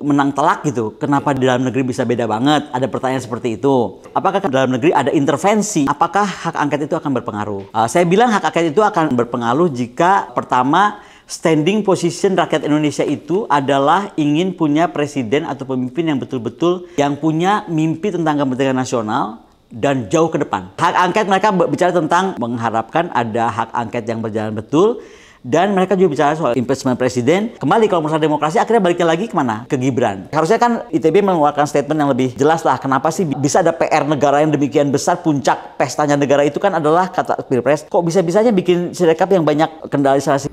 menang telak gitu. Kenapa di dalam negeri bisa beda banget? Ada pertanyaan seperti itu. Apakah di dalam negeri ada intervensi? Apakah hak angket itu akan berpengaruh? Uh, saya bilang hak angket itu akan berpengaruh jika pertama standing position rakyat Indonesia itu adalah ingin punya presiden atau pemimpin yang betul-betul yang punya mimpi tentang kepentingan nasional dan jauh ke depan. Hak angket mereka bicara tentang mengharapkan ada hak angket yang berjalan betul dan mereka juga bicara soal impeachment presiden. Kembali kalau masalah demokrasi akhirnya baliknya lagi kemana? Ke Gibran. Harusnya kan ITB mengeluarkan statement yang lebih jelas lah kenapa sih bisa ada PR negara yang demikian besar puncak pestanya negara itu kan adalah kata Pilpres. Kok bisa-bisanya bikin sirekap yang banyak kendalisasi?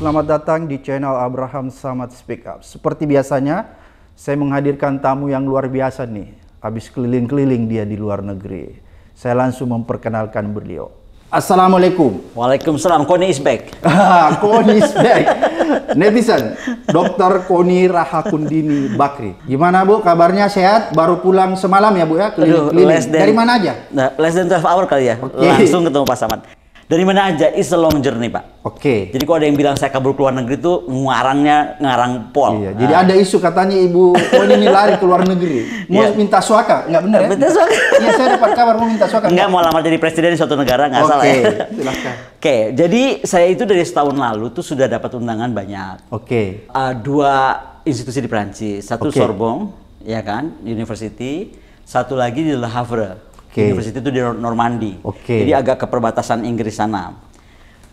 Selamat datang di channel Abraham Samad Speak Up. Seperti biasanya, saya menghadirkan tamu yang luar biasa nih. Habis keliling-keliling dia di luar negeri saya langsung memperkenalkan beliau. Assalamualaikum. Waalaikumsalam. Koni is back. Koni is back. Netizen, Dr. Koni Rahakundini Bakri. Gimana Bu, kabarnya sehat? Baru pulang semalam ya Bu ya? klinik. Aduh, Than, Dari mana aja? Nah, less than 12 hour kali ya. Okay. Langsung ketemu Pak Samad. Dari mana aja? It's a long journey, Pak. Oke. Okay. Jadi kalau ada yang bilang saya kabur ke luar negeri itu ngarangnya ngarang pol. Iya. Nah. Jadi ah. ada isu katanya ibu oh ini lari ke luar negeri. Iya. Mau yeah. minta suaka, nggak benar ya? Minta suaka. Iya saya dapat kabar mau minta suaka. Nggak mau lamar jadi presiden di suatu negara nggak okay. salah ya. Oke. Oke. Jadi saya itu dari setahun lalu tuh sudah dapat undangan banyak. Oke. Okay. Uh, dua institusi di Perancis, satu okay. Sorbonne, ya kan, University, satu lagi di Le Havre. Okay. University itu di Normandi. Okay. Jadi agak ke perbatasan Inggris sana.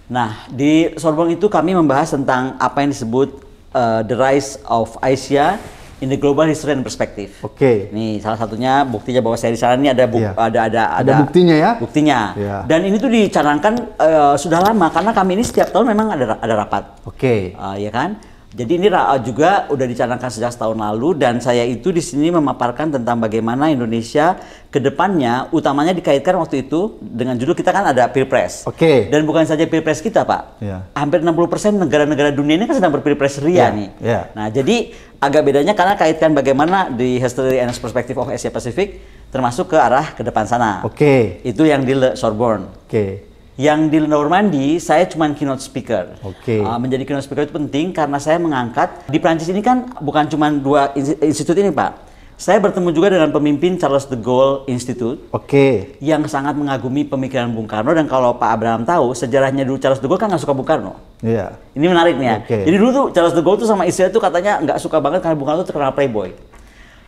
Nah, di Sorbonne itu kami membahas tentang apa yang disebut uh, the rise of Asia in the global history and perspective. Oke. Okay. Nih salah satunya buktinya bahwa saya di sana ini ada buk, yeah. ada, ada ada ada buktinya ya. Buktinya. Yeah. Dan ini tuh dicanangkan uh, sudah lama karena kami ini setiap tahun memang ada ada rapat. Oke. Okay. Uh, ya kan? Jadi ini juga udah dicanangkan sejak tahun lalu dan saya itu di sini memaparkan tentang bagaimana Indonesia ke depannya utamanya dikaitkan waktu itu dengan judul kita kan ada Pilpres. Oke. Okay. Dan bukan saja Pilpres kita, Pak. Yeah. Hampir 60% negara-negara dunia ini kan sedang berpilpres ria yeah. nih. Yeah. Nah, jadi agak bedanya karena kaitkan bagaimana di history and perspective of Asia Pacific termasuk ke arah ke depan sana. Oke. Okay. Itu yang di Le Sorbonne. Oke. Okay yang di Normandi saya cuma keynote speaker. Oke. Okay. Uh, menjadi keynote speaker itu penting karena saya mengangkat di Prancis ini kan bukan cuma dua institut ini pak. Saya bertemu juga dengan pemimpin Charles de Gaulle Institute. Oke. Okay. Yang sangat mengagumi pemikiran Bung Karno dan kalau Pak Abraham tahu sejarahnya dulu Charles de Gaulle kan nggak suka Bung Karno. Iya. Yeah. Ini menarik nih ya. Okay. Jadi dulu tuh Charles de Gaulle tuh sama istrinya tuh katanya nggak suka banget karena Bung Karno tuh terkenal playboy.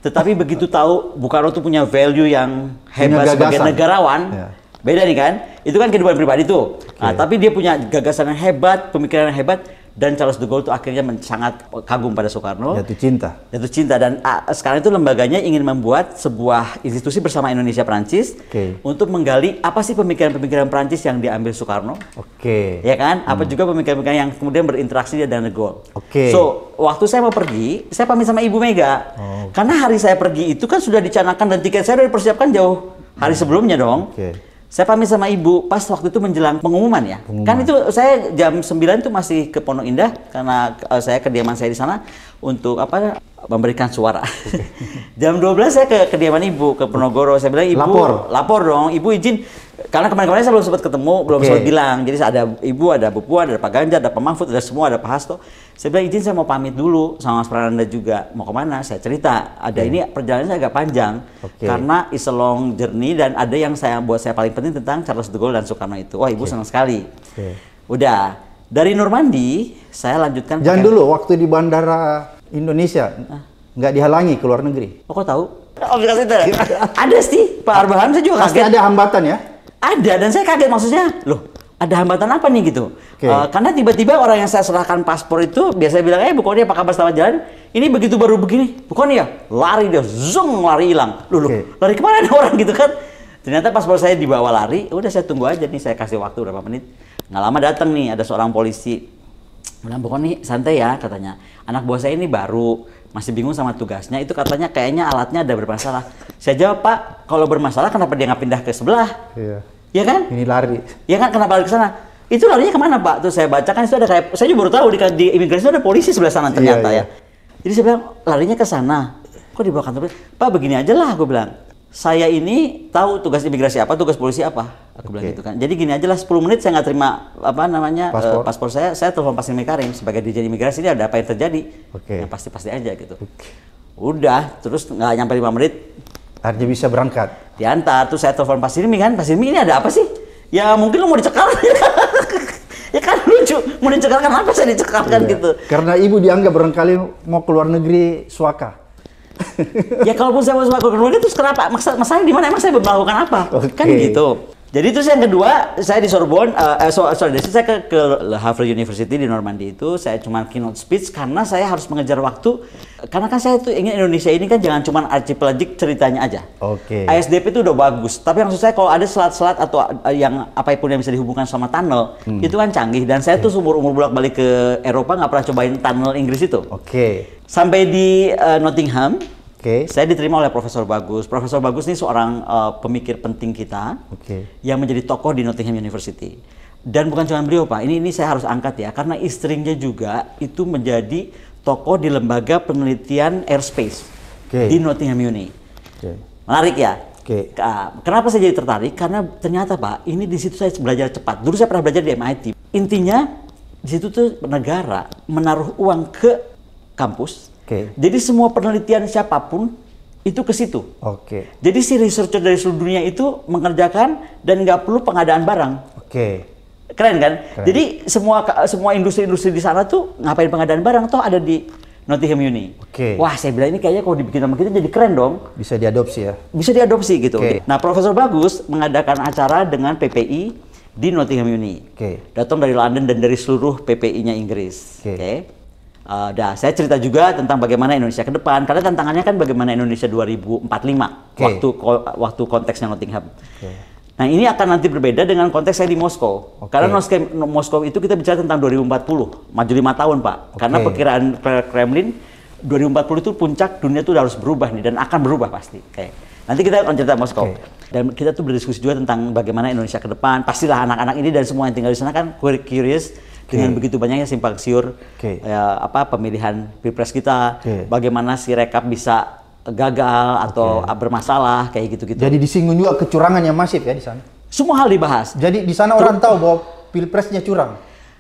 Tetapi begitu tahu Bung Karno tuh punya value yang hebat sebagai negarawan. Yeah Beda nih kan? Itu kan kehidupan pribadi tuh. Okay. Nah, tapi dia punya gagasan yang hebat, pemikiran yang hebat, dan Charles de Gaulle itu akhirnya sangat kagum pada Soekarno. Jatuh cinta. Jatuh cinta dan uh, sekarang itu lembaganya ingin membuat sebuah institusi bersama Indonesia Prancis okay. untuk menggali apa sih pemikiran-pemikiran Prancis yang diambil Soekarno. Oke. Okay. Ya kan? Apa hmm. juga pemikiran-pemikiran yang kemudian berinteraksi dengan de Gaulle. Oke. Okay. So, waktu saya mau pergi, saya pamit sama Ibu Mega. Oh. Karena hari saya pergi itu kan sudah dicanakan dan tiket saya sudah dipersiapkan jauh hari hmm. sebelumnya dong. Oke. Okay. Saya pamit sama ibu pas waktu itu menjelang pengumuman ya. Kan pengumuman. Kan itu saya jam 9 itu masih ke Pondok Indah karena eh, saya kediaman saya di sana untuk apa memberikan suara. Jam 12 saya ke kediaman ibu ke Penogoro. Saya bilang ibu lapor, lapor dong. Ibu izin karena kemarin-kemarin saya belum sempat ketemu, belum sempat bilang. Jadi ada ibu, ada Bu Puan, ada Pak Ganjar, ada Pak Mahfud, ada semua, ada Pak Hasto. Saya bilang izin saya mau pamit dulu sama Mas Prananda juga. Mau kemana? Saya cerita. Ada hmm. ini perjalanannya agak panjang okay. karena is a long journey dan ada yang saya buat saya paling penting tentang Charles de Gaulle dan Soekarno itu. Wah ibu okay. senang sekali. Okay. Udah dari Normandi, saya lanjutkan. Jangan pakai... dulu, waktu di bandara Indonesia, ah. nggak dihalangi ke luar negeri. Oh, kok tahu? Aplikasi oh, itu ada sih, Pak Arbahan saya juga Pasti ada hambatan ya? Ada, dan saya kaget maksudnya, loh ada hambatan apa nih gitu? Okay. Uh, eh, karena tiba-tiba orang yang saya serahkan paspor itu biasanya bilang, eh bukannya apa kabar selamat jalan? Ini begitu baru begini, bukannya lari dia, zung lari hilang. Loh, okay. lari kemana orang gitu kan? Ternyata paspor saya dibawa lari, udah saya tunggu aja nih, saya kasih waktu berapa menit. Nggak lama datang nih, ada seorang polisi. Bilang, pokoknya nih santai ya katanya. Anak buah saya ini baru, masih bingung sama tugasnya, itu katanya kayaknya alatnya ada bermasalah. Saya jawab, Pak, kalau bermasalah kenapa dia nggak pindah ke sebelah? Iya. Iya kan? Ini lari. Ya kan, kenapa lari ke sana? Itu larinya kemana, Pak? Tuh saya baca kan itu ada kayak, saya juga baru tahu di, di imigrasi itu ada polisi sebelah sana iya, ternyata iya, iya. ya. Jadi saya bilang, larinya ke sana. Kok dibawa kantor? Pak, begini aja lah, aku bilang saya ini tahu tugas imigrasi apa, tugas polisi apa. Aku okay. bilang gitu kan. Jadi gini aja lah 10 menit saya nggak terima apa namanya eh, paspor, uh, paspor saya, saya telepon Pak Mekarin sebagai dirjen imigrasi ini ada apa yang terjadi. Oke. Okay. Yang pasti-pasti aja gitu. Okay. Udah, terus nggak nyampe 5 menit Artinya bisa berangkat. Diantar, terus saya telepon Pak ini kan, Pak ini ada apa sih? Ya mungkin lu mau dicekal. ya kan lucu mau kan apa saya dicekal kan iya. gitu karena ibu dianggap barangkali mau keluar negeri suaka ya kalaupun saya masuk ke itu terus kenapa? masalahnya di mana? Emang saya melakukan apa? Okay. Kan gitu. Jadi terus yang kedua, saya di Sorbonne, uh, eh, so, sorry, saya ke, ke Harvard University di Normandy itu, saya cuma keynote speech karena saya harus mengejar waktu, karena kan saya tuh ingin Indonesia ini kan jangan cuma archipelagic ceritanya aja. Oke. Okay. ASDP itu udah bagus, tapi maksud saya kalau ada selat-selat atau uh, yang apapun yang bisa dihubungkan sama tunnel, hmm. itu kan canggih. Dan saya okay. tuh seumur umur bolak balik ke Eropa nggak pernah cobain tunnel Inggris itu. Oke. Okay. Sampai di uh, Nottingham, Okay. Saya diterima oleh Profesor Bagus. Profesor Bagus ini seorang uh, pemikir penting kita okay. yang menjadi tokoh di Nottingham University. Dan bukan cuma beliau Pak, ini ini saya harus angkat ya karena istrinya juga itu menjadi tokoh di lembaga penelitian airspace okay. di Nottingham Uni. Okay. Menarik ya. Okay. Kenapa saya jadi tertarik? Karena ternyata Pak, ini di situ saya belajar cepat. Dulu saya pernah belajar di MIT. Intinya di situ tuh negara menaruh uang ke kampus Okay. Jadi semua penelitian siapapun itu ke situ. Oke. Okay. Jadi si researcher dari seluruh dunia itu mengerjakan dan nggak perlu pengadaan barang. Oke. Okay. Keren kan? Keren. Jadi semua semua industri-industri di sana tuh ngapain pengadaan barang toh ada di Nottingham Uni. Oke. Okay. Wah, saya bilang ini kayaknya kalau dibikin sama kita jadi keren dong. Bisa diadopsi ya. Bisa diadopsi gitu. Okay. Nah, Profesor Bagus mengadakan acara dengan PPI di Nottingham Uni. Oke. Okay. Datang dari London dan dari seluruh PPI-nya Inggris. Oke. Okay. Okay Uh, dah, saya cerita juga tentang bagaimana Indonesia ke depan. Karena tantangannya kan bagaimana Indonesia 2045 okay. waktu waktu konteksnya Nottingham. Okay. Nah, ini akan nanti berbeda dengan konteks saya di Moskow. Okay. Karena Moskow itu kita bicara tentang 2040, maju lima tahun, Pak. Okay. Karena perkiraan Kremlin 2040 itu puncak dunia itu harus berubah nih dan akan berubah pasti. Okay. Nanti kita akan cerita Moskow. Okay. Dan kita tuh berdiskusi juga tentang bagaimana Indonesia ke depan. Pastilah anak-anak ini dan semua yang tinggal di sana kan curious okay. dengan begitu banyaknya simpang siur okay. Ya, eh, apa pemilihan pilpres kita, okay. bagaimana si rekap bisa gagal atau okay. bermasalah kayak gitu-gitu. Jadi disinggung juga kecurangan yang masif ya di sana. Semua hal dibahas. Jadi di sana orang tahu bahwa pilpresnya curang.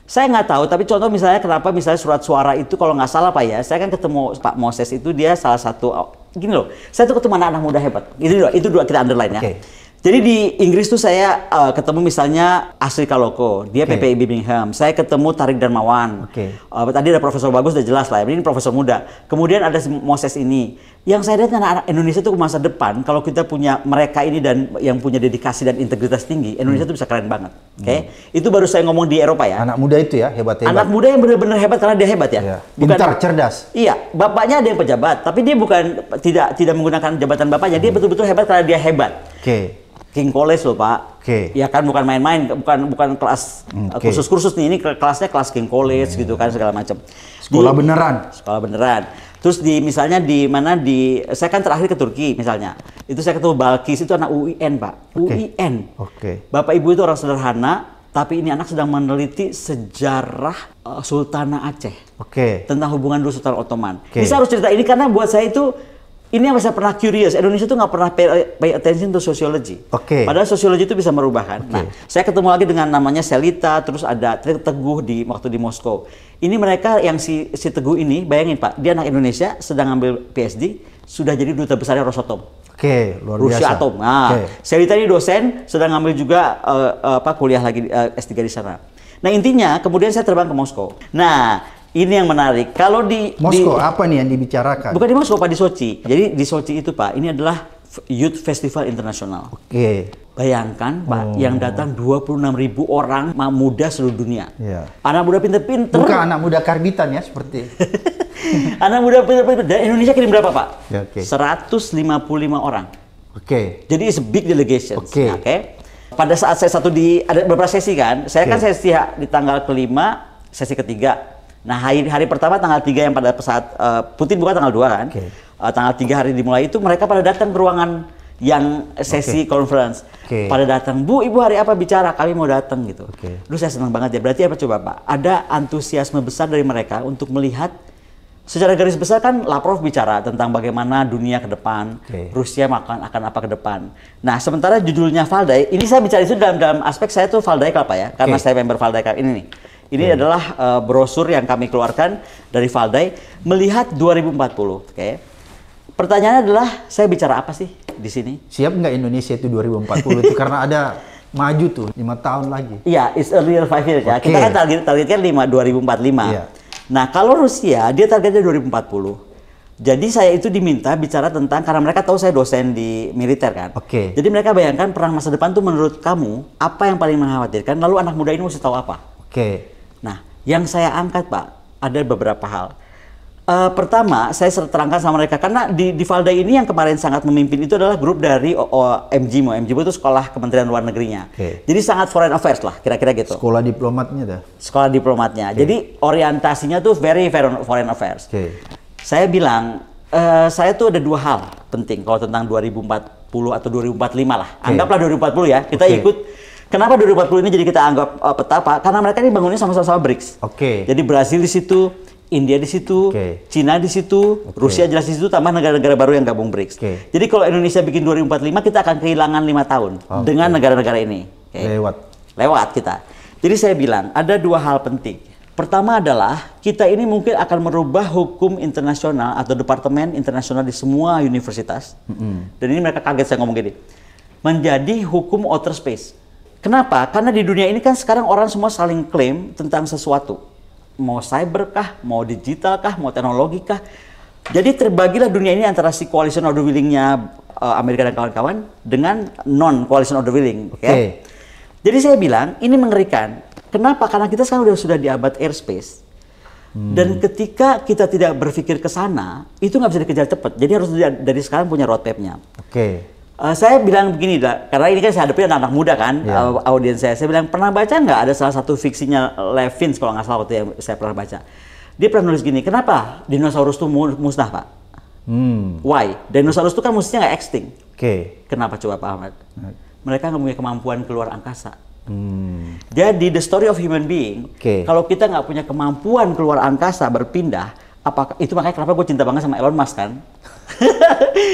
Saya nggak tahu, tapi contoh misalnya kenapa misalnya surat suara itu kalau nggak salah Pak ya, saya kan ketemu Pak Moses itu dia salah satu, oh, gini loh, saya tuh ketemu anak-anak muda hebat, itu, dua, itu dua kita underline ya. Okay jadi di Inggris tuh saya uh, ketemu misalnya Asri Kaloko, dia okay. PPI Birmingham. Saya ketemu Tarik Darmawan. Okay. Uh, eh, tadi ada Profesor Bagus udah jelas lah, ya, ini Profesor Muda. Kemudian ada Moses ini. Yang saya lihat anak Indonesia tuh masa depan, kalau kita punya mereka ini dan yang punya dedikasi dan integritas tinggi, Indonesia hmm. tuh bisa keren banget. Oke, okay? hmm. itu baru saya ngomong di Eropa ya. Anak muda itu ya hebat hebat. Anak muda yang benar-benar hebat karena dia hebat ya. Yeah. cerdas. Iya, bapaknya ada yang pejabat, tapi dia bukan tidak tidak menggunakan jabatan bapaknya. Dia hmm. betul-betul hebat karena dia hebat. Oke. Okay. King College loh Pak. Oke. Okay. Ya kan bukan main-main, bukan bukan kelas eh, khusus-khusus okay. nih. Ini kelasnya kelas King College hmm. gitu kan segala macam. Sekolah di, beneran. Sekolah beneran. Terus di misalnya di mana di saya kan terakhir ke Turki misalnya. Itu saya ketemu Balkis itu anak UIN Pak. Okay. UIN. Oke. Okay. Bapak Ibu itu orang sederhana, tapi ini anak sedang meneliti sejarah uh, eh, Sultanah Aceh. Oke. Okay. Tentang hubungan dulu Sultan Ottoman. Okay. Ini harus cerita ini karena buat saya itu ini yang saya pernah curious. Indonesia itu nggak pernah pay, pay attention to sociology. Oke. Okay. Padahal sociology itu bisa merubahkan. Okay. Nah, saya ketemu lagi dengan namanya Selita, terus ada Teguh di waktu di Moskow. Ini mereka yang si si Teguh ini, bayangin Pak, dia anak Indonesia sedang ambil PhD, sudah jadi duta besarnya Rosatom. Oke, okay, luar Rusia biasa. Rusia Atom. Nah, okay. Selita ini dosen, sedang ambil juga uh, apa kuliah lagi uh, eh, S3 di sana. Nah, intinya kemudian saya terbang ke Moskow. Nah, ini yang menarik. Kalau di Moskow di, apa nih yang dibicarakan? Bukan di Moskow Pak di Sochi. Jadi di Sochi itu Pak, ini adalah Youth Festival Internasional. Oke. Okay. Bayangkan Pak, oh. yang datang 26 ribu orang muda seluruh dunia. Yeah. Anak muda pinter-pinter. Bukan anak muda karbitan ya seperti. anak muda pinter-pinter. Dan Indonesia kirim berapa Pak? Yeah, okay. 155 orang. Oke. Okay. Jadi it's a big delegation. Oke. Okay. Nah, okay? Pada saat saya satu di ada beberapa sesi kan, saya okay. kan sesi di tanggal kelima, sesi ketiga Nah, hari hari pertama tanggal 3 yang pada saat uh, Putin buka tanggal 2 kan. Okay. Uh, eh, tanggal 3 hari dimulai itu mereka pada datang ke ruangan yang sesi okay. conference. Okay. Pada datang, Bu, Ibu hari apa bicara? Kami mau datang gitu. Okay. Terus saya senang banget ya. Berarti apa coba Pak? Ada antusiasme besar dari mereka untuk melihat secara garis besar kan laprov bicara tentang bagaimana dunia ke depan, okay. Rusia makan akan apa ke depan. Nah, sementara judulnya Valdai, ini saya bicara itu dalam dalam aspek saya tuh Valdai Club Pak ya, karena okay. saya member Valdai ini nih ini hmm. adalah uh, brosur yang kami keluarkan dari Valdai melihat 2040. Oke. Okay. Pertanyaannya adalah saya bicara apa sih di sini? Siap nggak Indonesia itu 2040 itu karena ada maju tuh lima tahun lagi. Iya, yeah, it's a real five years okay. ya. Kita kan target targetnya 5 2045. Yeah. Nah, kalau Rusia dia targetnya 2040. Jadi saya itu diminta bicara tentang karena mereka tahu saya dosen di militer kan. Oke. Okay. Jadi mereka bayangkan perang masa depan tuh menurut kamu apa yang paling mengkhawatirkan? Lalu anak muda ini mesti tahu apa? Oke. Okay. Yang saya angkat Pak, ada beberapa hal. Uh, pertama, saya terangkan sama mereka karena di, di Valda ini yang kemarin sangat memimpin itu adalah grup dari MGMO. MGMO itu sekolah Kementerian Luar Negerinya. Okay. Jadi sangat foreign affairs lah, kira-kira gitu. Sekolah diplomatnya dah. Sekolah diplomatnya. Okay. Jadi orientasinya tuh very foreign affairs. Okay. Saya bilang, uh, saya tuh ada dua hal penting kalau tentang 2040 atau 2045 lah. Okay. Anggaplah 2040 ya. Kita okay. ikut Kenapa 2040 ini jadi kita anggap uh, eh, petapa? Karena mereka ini bangunnya sama-sama BRICS. Oke. Okay. Jadi Brasil di situ, India di situ, okay. Cina di situ, okay. Rusia jelas di situ, tambah negara-negara baru yang gabung BRICS. Okay. Jadi kalau Indonesia bikin 2045, kita akan kehilangan lima tahun okay. dengan negara-negara ini. Okay. Lewat. Lewat kita. Jadi saya bilang ada dua hal penting. Pertama adalah kita ini mungkin akan merubah hukum internasional atau departemen internasional di semua universitas. Mm -hmm. Dan ini mereka kaget saya ngomong gini. Menjadi hukum outer space. Kenapa? Karena di dunia ini kan sekarang orang semua saling klaim tentang sesuatu. Mau cyber kah, mau digital kah, mau teknologi kah. Jadi terbagilah dunia ini antara si coalition of the willing eh, Amerika dan kawan-kawan dengan non coalition of the willing. Okay. Ya. Jadi saya bilang ini mengerikan. Kenapa? Karena kita sekarang sudah sudah di abad airspace. Hmm. Dan ketika kita tidak berpikir ke sana, itu nggak bisa dikejar cepat. Jadi harus dari sekarang punya roadmap-nya. Oke. Okay. Uh, saya bilang begini, da, karena ini kan saya hadapi anak-anak muda kan, yeah. Iya. uh, audiens saya. Saya bilang, pernah baca nggak ada salah satu fiksinya Levins kalau nggak salah waktu yang saya pernah baca. Dia pernah nulis gini, kenapa dinosaurus itu musnah, Pak? Hmm. Why? Dinosaurus itu kan mestinya nggak extinct. Oke. Okay. Kenapa coba Pak Ahmad? Mereka nggak punya kemampuan keluar angkasa. Hmm. Jadi the story of human being, okay. kalau kita nggak punya kemampuan keluar angkasa berpindah, apakah itu makanya kenapa gue cinta banget sama Elon Musk kan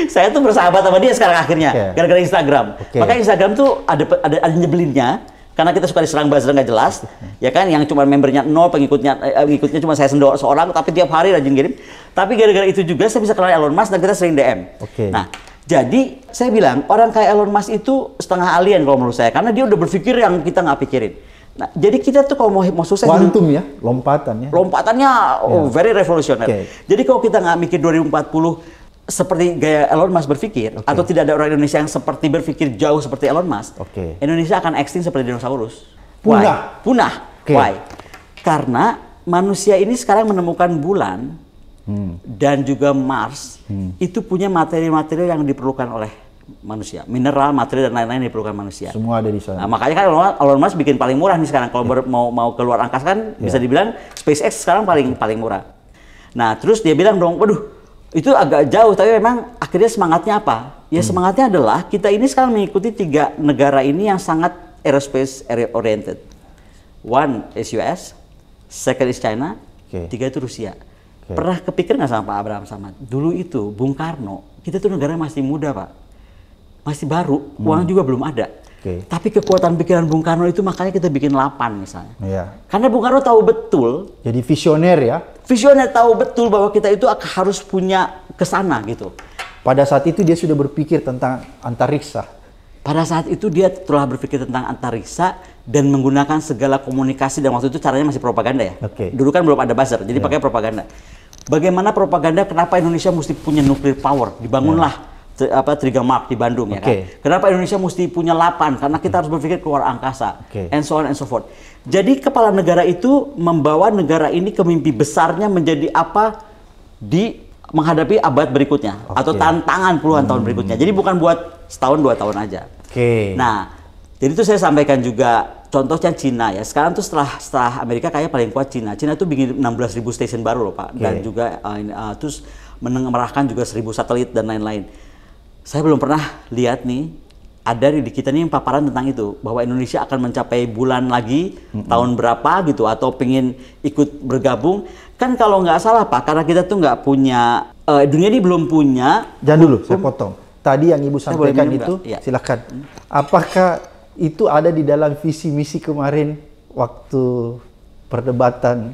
saya tuh bersahabat sama dia sekarang akhirnya yeah. gara-gara Instagram okay. makanya Instagram tuh ada ada, ada nyebelinnya karena kita suka diserang buzzer nggak jelas ya kan yang cuma membernya nol pengikutnya eh, eh, pengikutnya cuma saya sendok seorang tapi tiap hari rajin kirim tapi gara-gara itu juga saya bisa kenal Elon Musk dan kita sering DM okay. nah jadi saya bilang orang kayak Elon Musk itu setengah alien kalau menurut saya karena dia udah berpikir yang kita nggak pikirin Nah, jadi kita tuh kalau mau, mau sukses Quantum ya, ya, lompatannya. Lompatannya oh, yeah. very revolusioner. Okay. Jadi kalau kita nggak mikir 2040 seperti gaya Elon Musk berpikir okay. atau tidak ada orang Indonesia yang seperti berpikir jauh seperti Elon Musk, okay. Indonesia akan extinct seperti dinosaurus. Punah. Why? Punah. Okay. Why? Karena manusia ini sekarang menemukan bulan hmm. dan juga Mars hmm. itu punya materi-materi yang diperlukan oleh manusia. Mineral, materi dan lain-lain diperlukan manusia. Semua ada di sana. Nah, makanya kan Elon Musk bikin paling murah nih sekarang. Kalau yeah. Iya. mau mau keluar angkasa kan yeah. bisa dibilang SpaceX sekarang paling paling murah. Nah, terus dia bilang dong, waduh, itu agak jauh tapi memang akhirnya semangatnya apa? Ya hmm. semangatnya adalah kita ini sekarang mengikuti tiga negara ini yang sangat aerospace oriented. One is US, second is China, okay. tiga itu Rusia. Okay. Pernah kepikir nggak sama Pak Abraham Samad? Dulu itu Bung Karno, kita tuh negara masih muda, Pak masih baru, hmm. uang juga belum ada. Okay. Tapi kekuatan pikiran Bung Karno itu makanya kita bikin lapan misalnya. Yeah. Karena Bung Karno tahu betul. Jadi visioner ya. Visioner tahu betul bahwa kita itu harus punya kesana gitu. Pada saat itu dia sudah berpikir tentang antariksa. Pada saat itu dia telah berpikir tentang antariksa dan menggunakan segala komunikasi dan waktu itu caranya masih propaganda ya. Okay. Dulu kan belum ada buzzer, jadi yeah. pakai propaganda. Bagaimana propaganda? Kenapa Indonesia mesti punya nuklir power? Dibangunlah. Yeah apa Triga Map di Bandung okay. ya kan. Kenapa Indonesia mesti punya 8? Karena kita harus berpikir keluar angkasa. Okay. And so on and so forth. Jadi kepala negara itu membawa negara ini ke mimpi besarnya menjadi apa di menghadapi abad berikutnya okay. atau tantangan puluhan hmm. tahun berikutnya. Jadi bukan buat setahun dua tahun aja. Oke. Okay. Nah, jadi itu saya sampaikan juga contohnya Cina ya. Sekarang tuh setelah setelah Amerika kayak paling kuat Cina. Cina tuh bikin 16.000 stasiun baru loh, Pak. Okay. Dan juga uh, uh, terus menengerahkan juga 1000 satelit dan lain-lain saya belum pernah lihat nih ada di kita nih yang paparan tentang itu bahwa Indonesia akan mencapai bulan lagi mm -mm. tahun berapa gitu atau pengen ikut bergabung kan kalau nggak salah pak karena kita tuh nggak punya uh, dunia ini belum punya jangan dulu saya potong tadi yang ibu sampaikan itu ya. silakan mm. apakah itu ada di dalam visi misi kemarin waktu perdebatan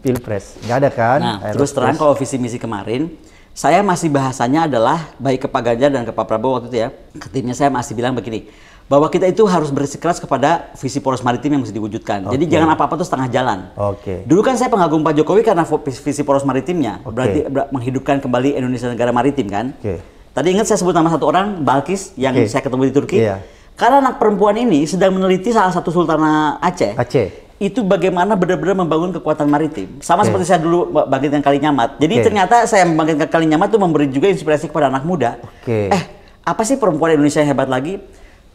pilpres nggak ada kan nah terus terang kalau visi misi kemarin saya masih bahasanya adalah baik ke Pak Ganjar dan ke Pak Prabowo waktu itu ya. Ke saya masih bilang begini, bahwa kita itu harus bersikeras kepada visi poros maritim yang mesti diwujudkan. Okay. Jadi jangan apa-apa tuh setengah jalan. Oke. Okay. Dulu kan saya pengagum Pak Jokowi karena visi poros maritimnya, okay. berarti menghidupkan kembali Indonesia negara maritim kan. Okay. Tadi ingat saya sebut nama satu orang, Balkis yang okay. saya ketemu di Turki. Yeah. Karena anak perempuan ini sedang meneliti salah satu sultana Aceh. Aceh itu bagaimana benar-benar membangun kekuatan maritim. Sama okay. seperti saya dulu bangkitkan kali nyamat. Jadi okay. ternyata saya membangkitkan kali nyamat itu memberi juga inspirasi kepada anak muda. Okay. Eh, apa sih perempuan Indonesia yang hebat lagi?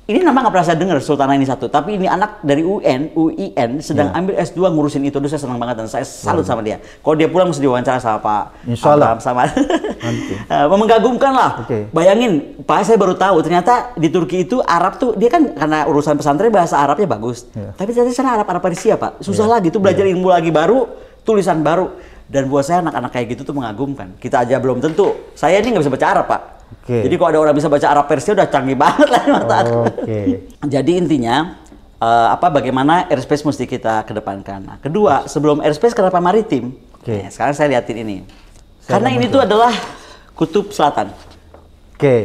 ini nama nggak pernah saya dengar Sultana ini satu, tapi ini anak dari UN, UIN sedang yeah. ambil S2 ngurusin itu, Duh, saya senang banget dan saya salut hmm. sama dia. Kalau dia pulang mesti diwawancara sama Pak Insya Allah. Abraham, sama uh, eh, Mengagumkan lah. Okay. Bayangin, Pak saya baru tahu ternyata di Turki itu Arab tuh dia kan karena urusan pesantren bahasa Arabnya bagus, yeah. tapi ternyata sana Arab Arab Persia Pak susah yeah. lagi tuh belajar yeah. ilmu lagi baru, tulisan baru. Dan buat saya anak-anak kayak gitu tuh mengagumkan. Kita aja belum tentu. Saya ini nggak bisa baca Arab Pak Okay. Jadi kalau ada orang bisa baca Arab Persia udah canggih banget lah mata aku. Okay. Jadi intinya uh, apa bagaimana airspace mesti kita kedepankan. Nah, kedua, sebelum airspace kenapa maritim? Okay. Nah, sekarang saya liatin ini. Saya Karena ini tuh adalah kutub selatan. Oke. Okay.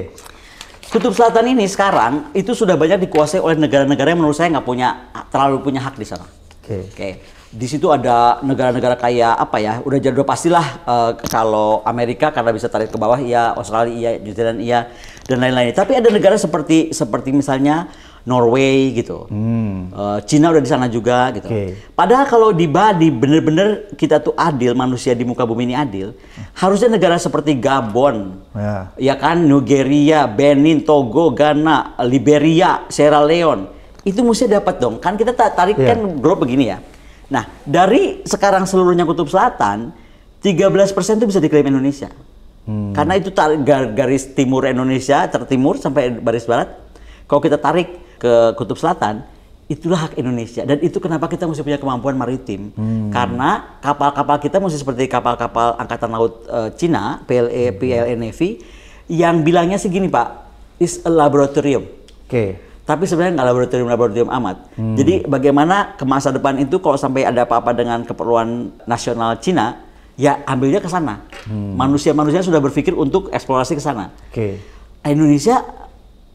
Kutub selatan ini sekarang itu sudah banyak dikuasai oleh negara-negara yang menurut saya nggak punya terlalu punya hak di sana. Oke. Okay. Okay di situ ada negara-negara kayak apa ya udah jadi pastilah uh, kalau Amerika karena bisa tarik ke bawah iya Australia iya New Zealand iya dan lain-lain tapi ada negara seperti seperti misalnya Norway gitu hmm. uh, Cina udah di sana juga gitu okay. padahal kalau di Bali bener-bener kita tuh adil manusia di muka bumi ini adil harusnya negara seperti Gabon yeah. ya kan Nigeria Benin Togo Ghana Liberia Sierra Leone itu mesti dapat dong kan kita tarik yeah. kan globe begini ya Nah, dari sekarang seluruhnya kutub selatan, 13% itu bisa diklaim Indonesia. Hmm. Karena itu tar- garis timur Indonesia, tertimur sampai baris barat. Kalau kita tarik ke kutub selatan, itulah hak Indonesia dan itu kenapa kita mesti punya kemampuan maritim hmm. karena kapal-kapal kita mesti seperti kapal-kapal angkatan laut uh, Cina PLA e, hmm. PLA e Navy yang bilangnya segini Pak is a laboratorium. Oke. Okay tapi sebenarnya nggak laboratorium-laboratorium amat. Hmm. Jadi bagaimana ke masa depan itu kalau sampai ada apa-apa dengan keperluan nasional Cina, ya ambilnya ke sana. Hmm. Manusia-manusia sudah berpikir untuk eksplorasi ke sana. Okay. Indonesia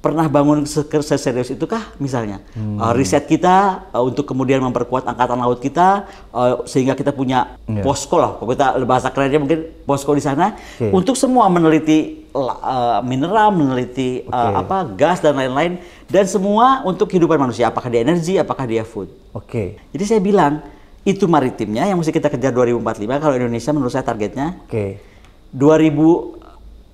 pernah bangun seserius itukah misalnya hmm. uh, riset kita uh, untuk kemudian memperkuat angkatan laut kita uh, sehingga kita punya yeah. posko lah kalau kita bahasa kerennya mungkin posko di sana okay. untuk semua meneliti uh, mineral meneliti okay. apa gas dan lain-lain dan semua untuk kehidupan manusia apakah dia energi apakah dia food oke okay. jadi saya bilang itu maritimnya yang mesti kita kejar 2045 kalau Indonesia menurut saya targetnya oke okay. 2000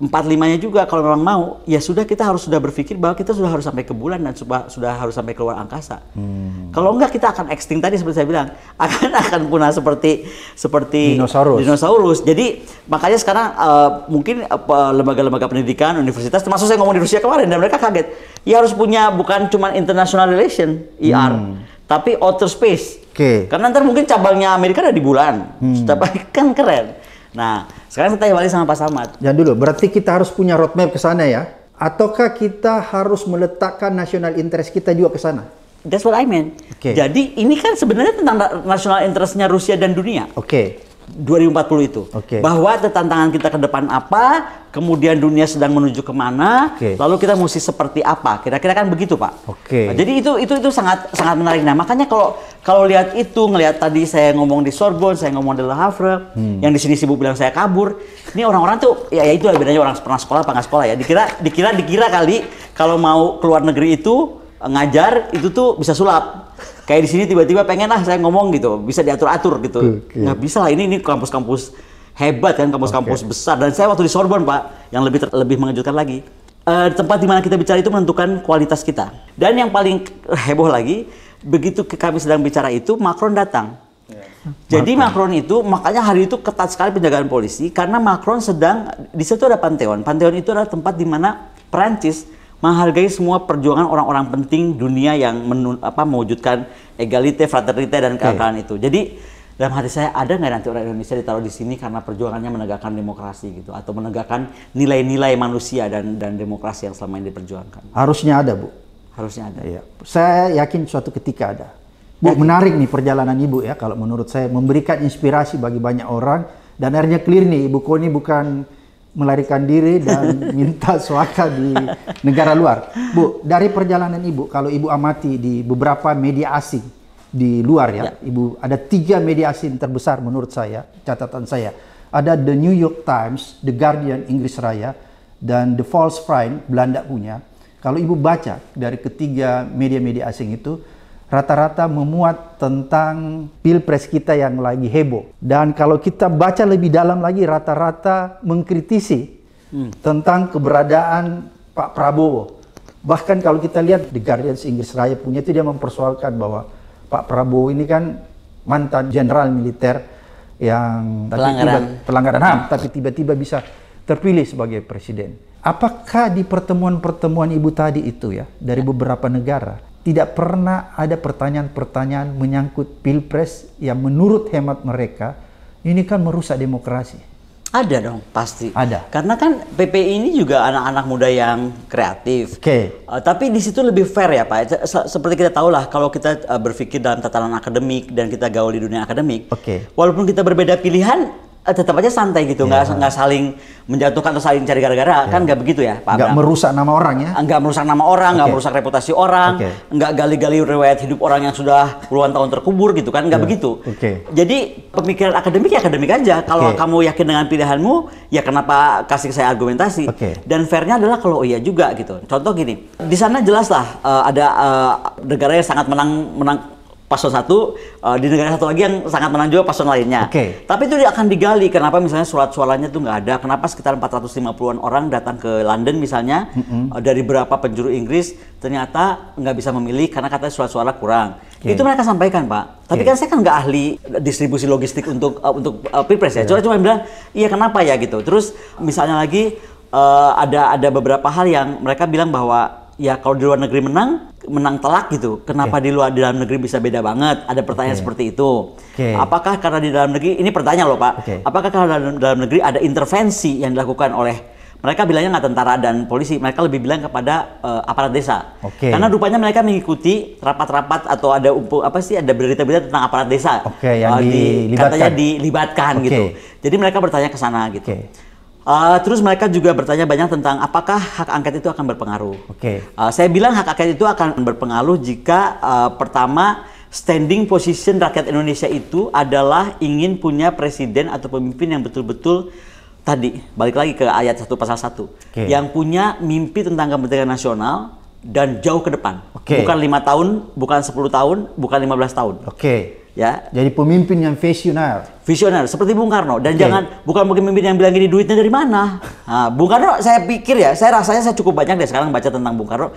empat limanya juga kalau memang mau ya sudah kita harus sudah berpikir bahwa kita sudah harus sampai ke bulan dan sudah, harus sampai keluar angkasa hmm. kalau enggak kita akan extinct tadi seperti saya bilang akan akan punah seperti seperti dinosaurus dinosaurus jadi makanya sekarang uh, mungkin lembaga eh, lembaga-lembaga pendidikan universitas termasuk saya ngomong di Rusia kemarin dan mereka kaget ya harus punya bukan cuma international relation IR e hmm. tapi outer space okay. karena nanti mungkin cabangnya Amerika ada di bulan hmm. kan keren Nah, sekarang saya tanya balik sama Pak Samad. Jangan dulu, berarti kita harus punya roadmap ke sana ya? Ataukah kita harus meletakkan national interest kita juga ke sana? That's what I mean. Okay. Jadi ini kan sebenarnya tentang nasional interestnya Rusia dan dunia. Oke. Okay. 2040 itu. Okay. Bahwa tantangan kita ke depan apa, kemudian dunia sedang menuju kemana, okay. lalu kita mesti seperti apa. Kira-kira kan begitu, Pak. Oke. Okay. Nah, jadi itu itu itu sangat sangat menarik. Nah, makanya kalau kalau lihat itu, ngelihat tadi saya ngomong di Sorbonne, saya ngomong di Le Havre, hmm. yang di sini sibuk bilang saya kabur. Ini orang-orang tuh ya, ya itu bedanya orang pernah sekolah apa nggak sekolah ya. Dikira dikira dikira kali kalau mau keluar negeri itu eh, ngajar itu tuh bisa sulap kayak di sini tiba-tiba pengen lah saya ngomong gitu bisa diatur-atur gitu okay. nggak bisa lah ini ini kampus-kampus hebat kan kampus-kampus okay. besar dan saya waktu di Sorbonne pak yang lebih lebih mengejutkan lagi uh, tempat di mana kita bicara itu menentukan kualitas kita dan yang paling heboh lagi begitu kami sedang bicara itu Macron datang iya. jadi Macron. Macron itu makanya hari itu ketat sekali penjagaan polisi karena Macron sedang di situ ada Pantheon. Pantheon itu adalah tempat di mana Perancis menghargai semua perjuangan orang-orang penting dunia yang menun, apa, mewujudkan egalite, fraternite dan keadilan iya. itu. Jadi dalam hati saya ada nggak nanti orang Indonesia ditaruh di sini karena perjuangannya menegakkan demokrasi gitu atau menegakkan nilai-nilai manusia dan dan demokrasi yang selama ini diperjuangkan. Harusnya ada bu. Harusnya ada. Iya. Saya yakin suatu ketika ada. Bu yakin. menarik nih perjalanan ibu ya kalau menurut saya memberikan inspirasi bagi banyak orang dan akhirnya clear nih ibu Koni bukan melarikan diri dan minta suaka di negara luar. Bu, dari perjalanan Ibu, kalau Ibu amati di beberapa media asing di luar ya, ya. Ibu ada tiga media asing terbesar menurut saya, catatan saya. Ada The New York Times, The Guardian Inggris Raya, dan The False Prime Belanda punya. Kalau Ibu baca dari ketiga media-media asing itu, rata-rata memuat tentang pilpres kita yang lagi heboh. Dan kalau kita baca lebih dalam lagi, rata-rata mengkritisi hmm. tentang keberadaan Pak Prabowo. Bahkan kalau kita lihat di Guardian Inggris Raya punya itu dia mempersoalkan bahwa Pak Prabowo ini kan mantan jenderal militer yang pelanggaran, tiba, pelanggaran HAM, tapi tiba-tiba bisa terpilih sebagai presiden. Apakah di pertemuan-pertemuan ibu tadi itu ya dari ya. beberapa negara tidak pernah ada pertanyaan-pertanyaan menyangkut pilpres yang menurut hemat mereka ini kan merusak demokrasi. Ada dong pasti. Ada. Karena kan PPI ini juga anak-anak muda yang kreatif. Oke. Okay. Uh, eh, tapi di situ lebih fair ya Pak. Se seperti kita tahu lah kalau kita uh, berpikir dalam tatanan akademik dan kita gaul di dunia akademik. Oke. Okay. Walaupun kita berbeda pilihan, Eh, tetap aja santai gitu, nggak yeah. nggak saling menjatuhkan atau saling cari gara-gara, yeah. kan nggak begitu ya, Pak? Nggak merusak nama orang ya? Nggak merusak nama orang, nggak okay. merusak reputasi orang, okay. gali-gali riwayat hidup orang yang sudah puluhan tahun terkubur gitu kan, nggak yeah. begitu. Okay. Jadi pemikiran akademik ya akademik aja. Kalau okay. kamu yakin dengan pilihanmu, ya kenapa kasih saya argumentasi? Okay. Dan fairnya adalah kalau iya juga gitu. Contoh gini, di sana jelas lah uh, eh, ada uh, negara yang sangat menang menang paslon satu uh, di negara satu lagi yang sangat menang juga paslon lainnya. Okay. Tapi itu akan digali kenapa misalnya surat suaranya itu nggak ada, kenapa sekitar 450-an orang datang ke London misalnya mm -hmm. uh, dari berapa penjuru Inggris ternyata nggak bisa memilih karena katanya surat suara kurang. Okay. Itu mereka sampaikan pak. Tapi kan saya kan nggak ahli distribusi logistik untuk uh, untuk uh, pilpres ya. Yeah. Cuma cuma bilang iya kenapa ya gitu. Terus misalnya lagi uh, ada ada beberapa hal yang mereka bilang bahwa ya kalau di luar negeri menang menang telak gitu. Kenapa okay. di luar di dalam negeri bisa beda banget? Ada pertanyaan okay. seperti itu. Okay. Apakah karena di dalam negeri ini pertanyaan loh Pak. Okay. Apakah karena dalam, dalam negeri ada intervensi yang dilakukan oleh mereka bilangnya nggak tentara dan polisi, mereka lebih bilang kepada uh, aparat desa. Okay. Karena rupanya mereka mengikuti rapat-rapat atau ada apa sih ada berita-berita tentang aparat desa. Oke, okay, yang uh, di, dilibatkan. katanya dilibatkan okay. gitu. Jadi mereka bertanya ke sana gitu. Okay. Uh, terus mereka juga bertanya banyak tentang apakah hak angket itu akan berpengaruh. Oke. Okay. Uh, saya bilang hak angket itu akan berpengaruh jika uh, pertama standing position rakyat Indonesia itu adalah ingin punya presiden atau pemimpin yang betul-betul tadi balik lagi ke ayat satu pasal satu okay. yang punya mimpi tentang kepentingan nasional dan jauh ke depan. Okay. Bukan lima tahun, bukan 10 tahun, bukan 15 tahun. Oke. Okay ya. Jadi pemimpin yang visioner. Visioner seperti Bung Karno dan okay. jangan bukan pemimpin yang bilang gini duitnya dari mana. Nah, Bung Karno saya pikir ya, saya rasanya saya cukup banyak deh sekarang baca tentang Bung Karno.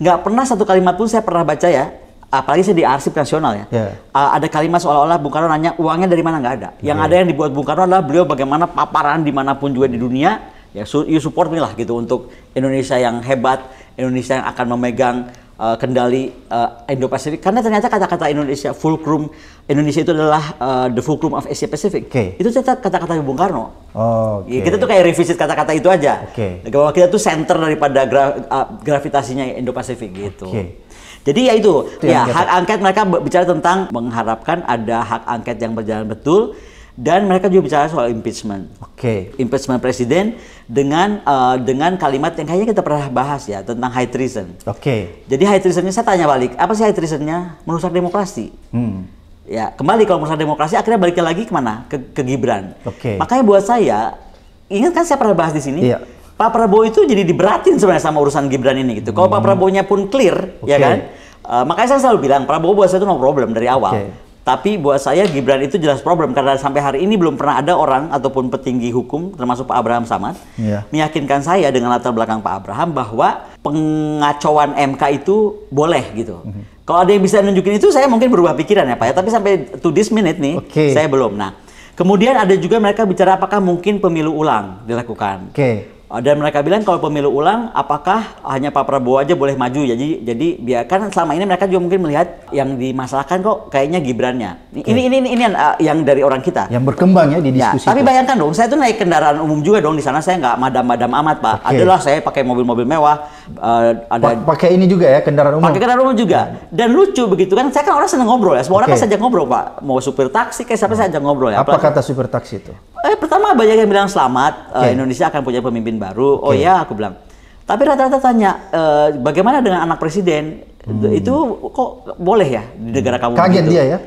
Nggak pernah satu kalimat pun saya pernah baca ya. Apalagi saya di arsip nasional ya. Yeah. Ya. Uh, ada kalimat seolah-olah Bung Karno nanya uangnya dari mana nggak ada. Yang yeah. ada yang dibuat Bung Karno adalah beliau bagaimana paparan dimanapun juga di dunia. Ya, you support me lah gitu untuk Indonesia yang hebat, Indonesia yang akan memegang uh, kendali uh, eh, Indo Pasifik karena ternyata kata-kata Indonesia fulcrum Indonesia itu adalah uh, the fulcrum of Asia Pacific. Okay. Itu ternyata kata-kata Bung Karno. Oh, okay. ya, kita tuh kayak revisit kata-kata itu aja. Okay. Bahwa kita tuh center daripada gra uh, gravitasinya Indo Pasifik gitu. Okay. Jadi ya itu, itu ya hak angket mereka bicara tentang mengharapkan ada hak angket yang berjalan betul dan mereka juga bicara soal impeachment. Oke. Okay. Impeachment presiden dengan uh, dengan kalimat yang kayaknya kita pernah bahas ya tentang high treason. Oke. Okay. Jadi high treasonnya saya tanya balik, apa sih high treasonnya? Merusak demokrasi. Hmm. Ya, kembali kalau merusak demokrasi akhirnya balik lagi kemana? Ke, ke Gibran. Oke. Okay. Makanya buat saya, ingat kan saya pernah bahas di sini? Iya. Pak Prabowo itu jadi diberatin sebenarnya sama urusan Gibran ini gitu. Kalau hmm. Pak Prabowo-nya pun clear, okay. ya kan? Uh, makanya saya selalu bilang Prabowo buat saya itu no problem dari awal. Okay tapi buat saya Gibran itu jelas problem karena sampai hari ini belum pernah ada orang ataupun petinggi hukum termasuk Pak Abraham Samad yeah. meyakinkan saya dengan latar belakang Pak Abraham bahwa pengacauan MK itu boleh gitu. Mm -hmm. Kalau ada yang bisa nunjukin itu saya mungkin berubah pikiran ya Pak ya, tapi sampai to this minute nih okay. saya belum. Nah, kemudian ada juga mereka bicara apakah mungkin pemilu ulang dilakukan. Okay dan mereka bilang kalau pemilu ulang apakah hanya Pak Prabowo aja boleh maju jadi jadi biarkan selama ini mereka juga mungkin melihat yang dimasalahkan kok kayaknya Gibrannya ini ini ini, ini yang, eh, yang dari orang kita yang berkembang ya di ya, diskusi ya, tapi itu. bayangkan dong saya tuh naik kendaraan umum juga dong di sana saya nggak madam-madam amat Pak okay. adalah saya pakai mobil-mobil mewah uh, ada pakai ini juga ya kendaraan umum pakai kendaraan umum juga ya. dan lucu begitu kan saya kan orang seneng ngobrol ya semua okay. orang kan saja ngobrol Pak mau supir taksi kayak siapa saja ngobrol ya apa Apalagi, kata supir taksi itu eh pertama banyak yang bilang selamat eh, okay. uh, Indonesia akan punya pemimpin baru. Okay. Oh ya, aku bilang. Tapi rata-rata tanya, e, bagaimana dengan anak presiden? Hmm. Itu kok boleh ya di hmm. negara kamu? Kaget dia ya?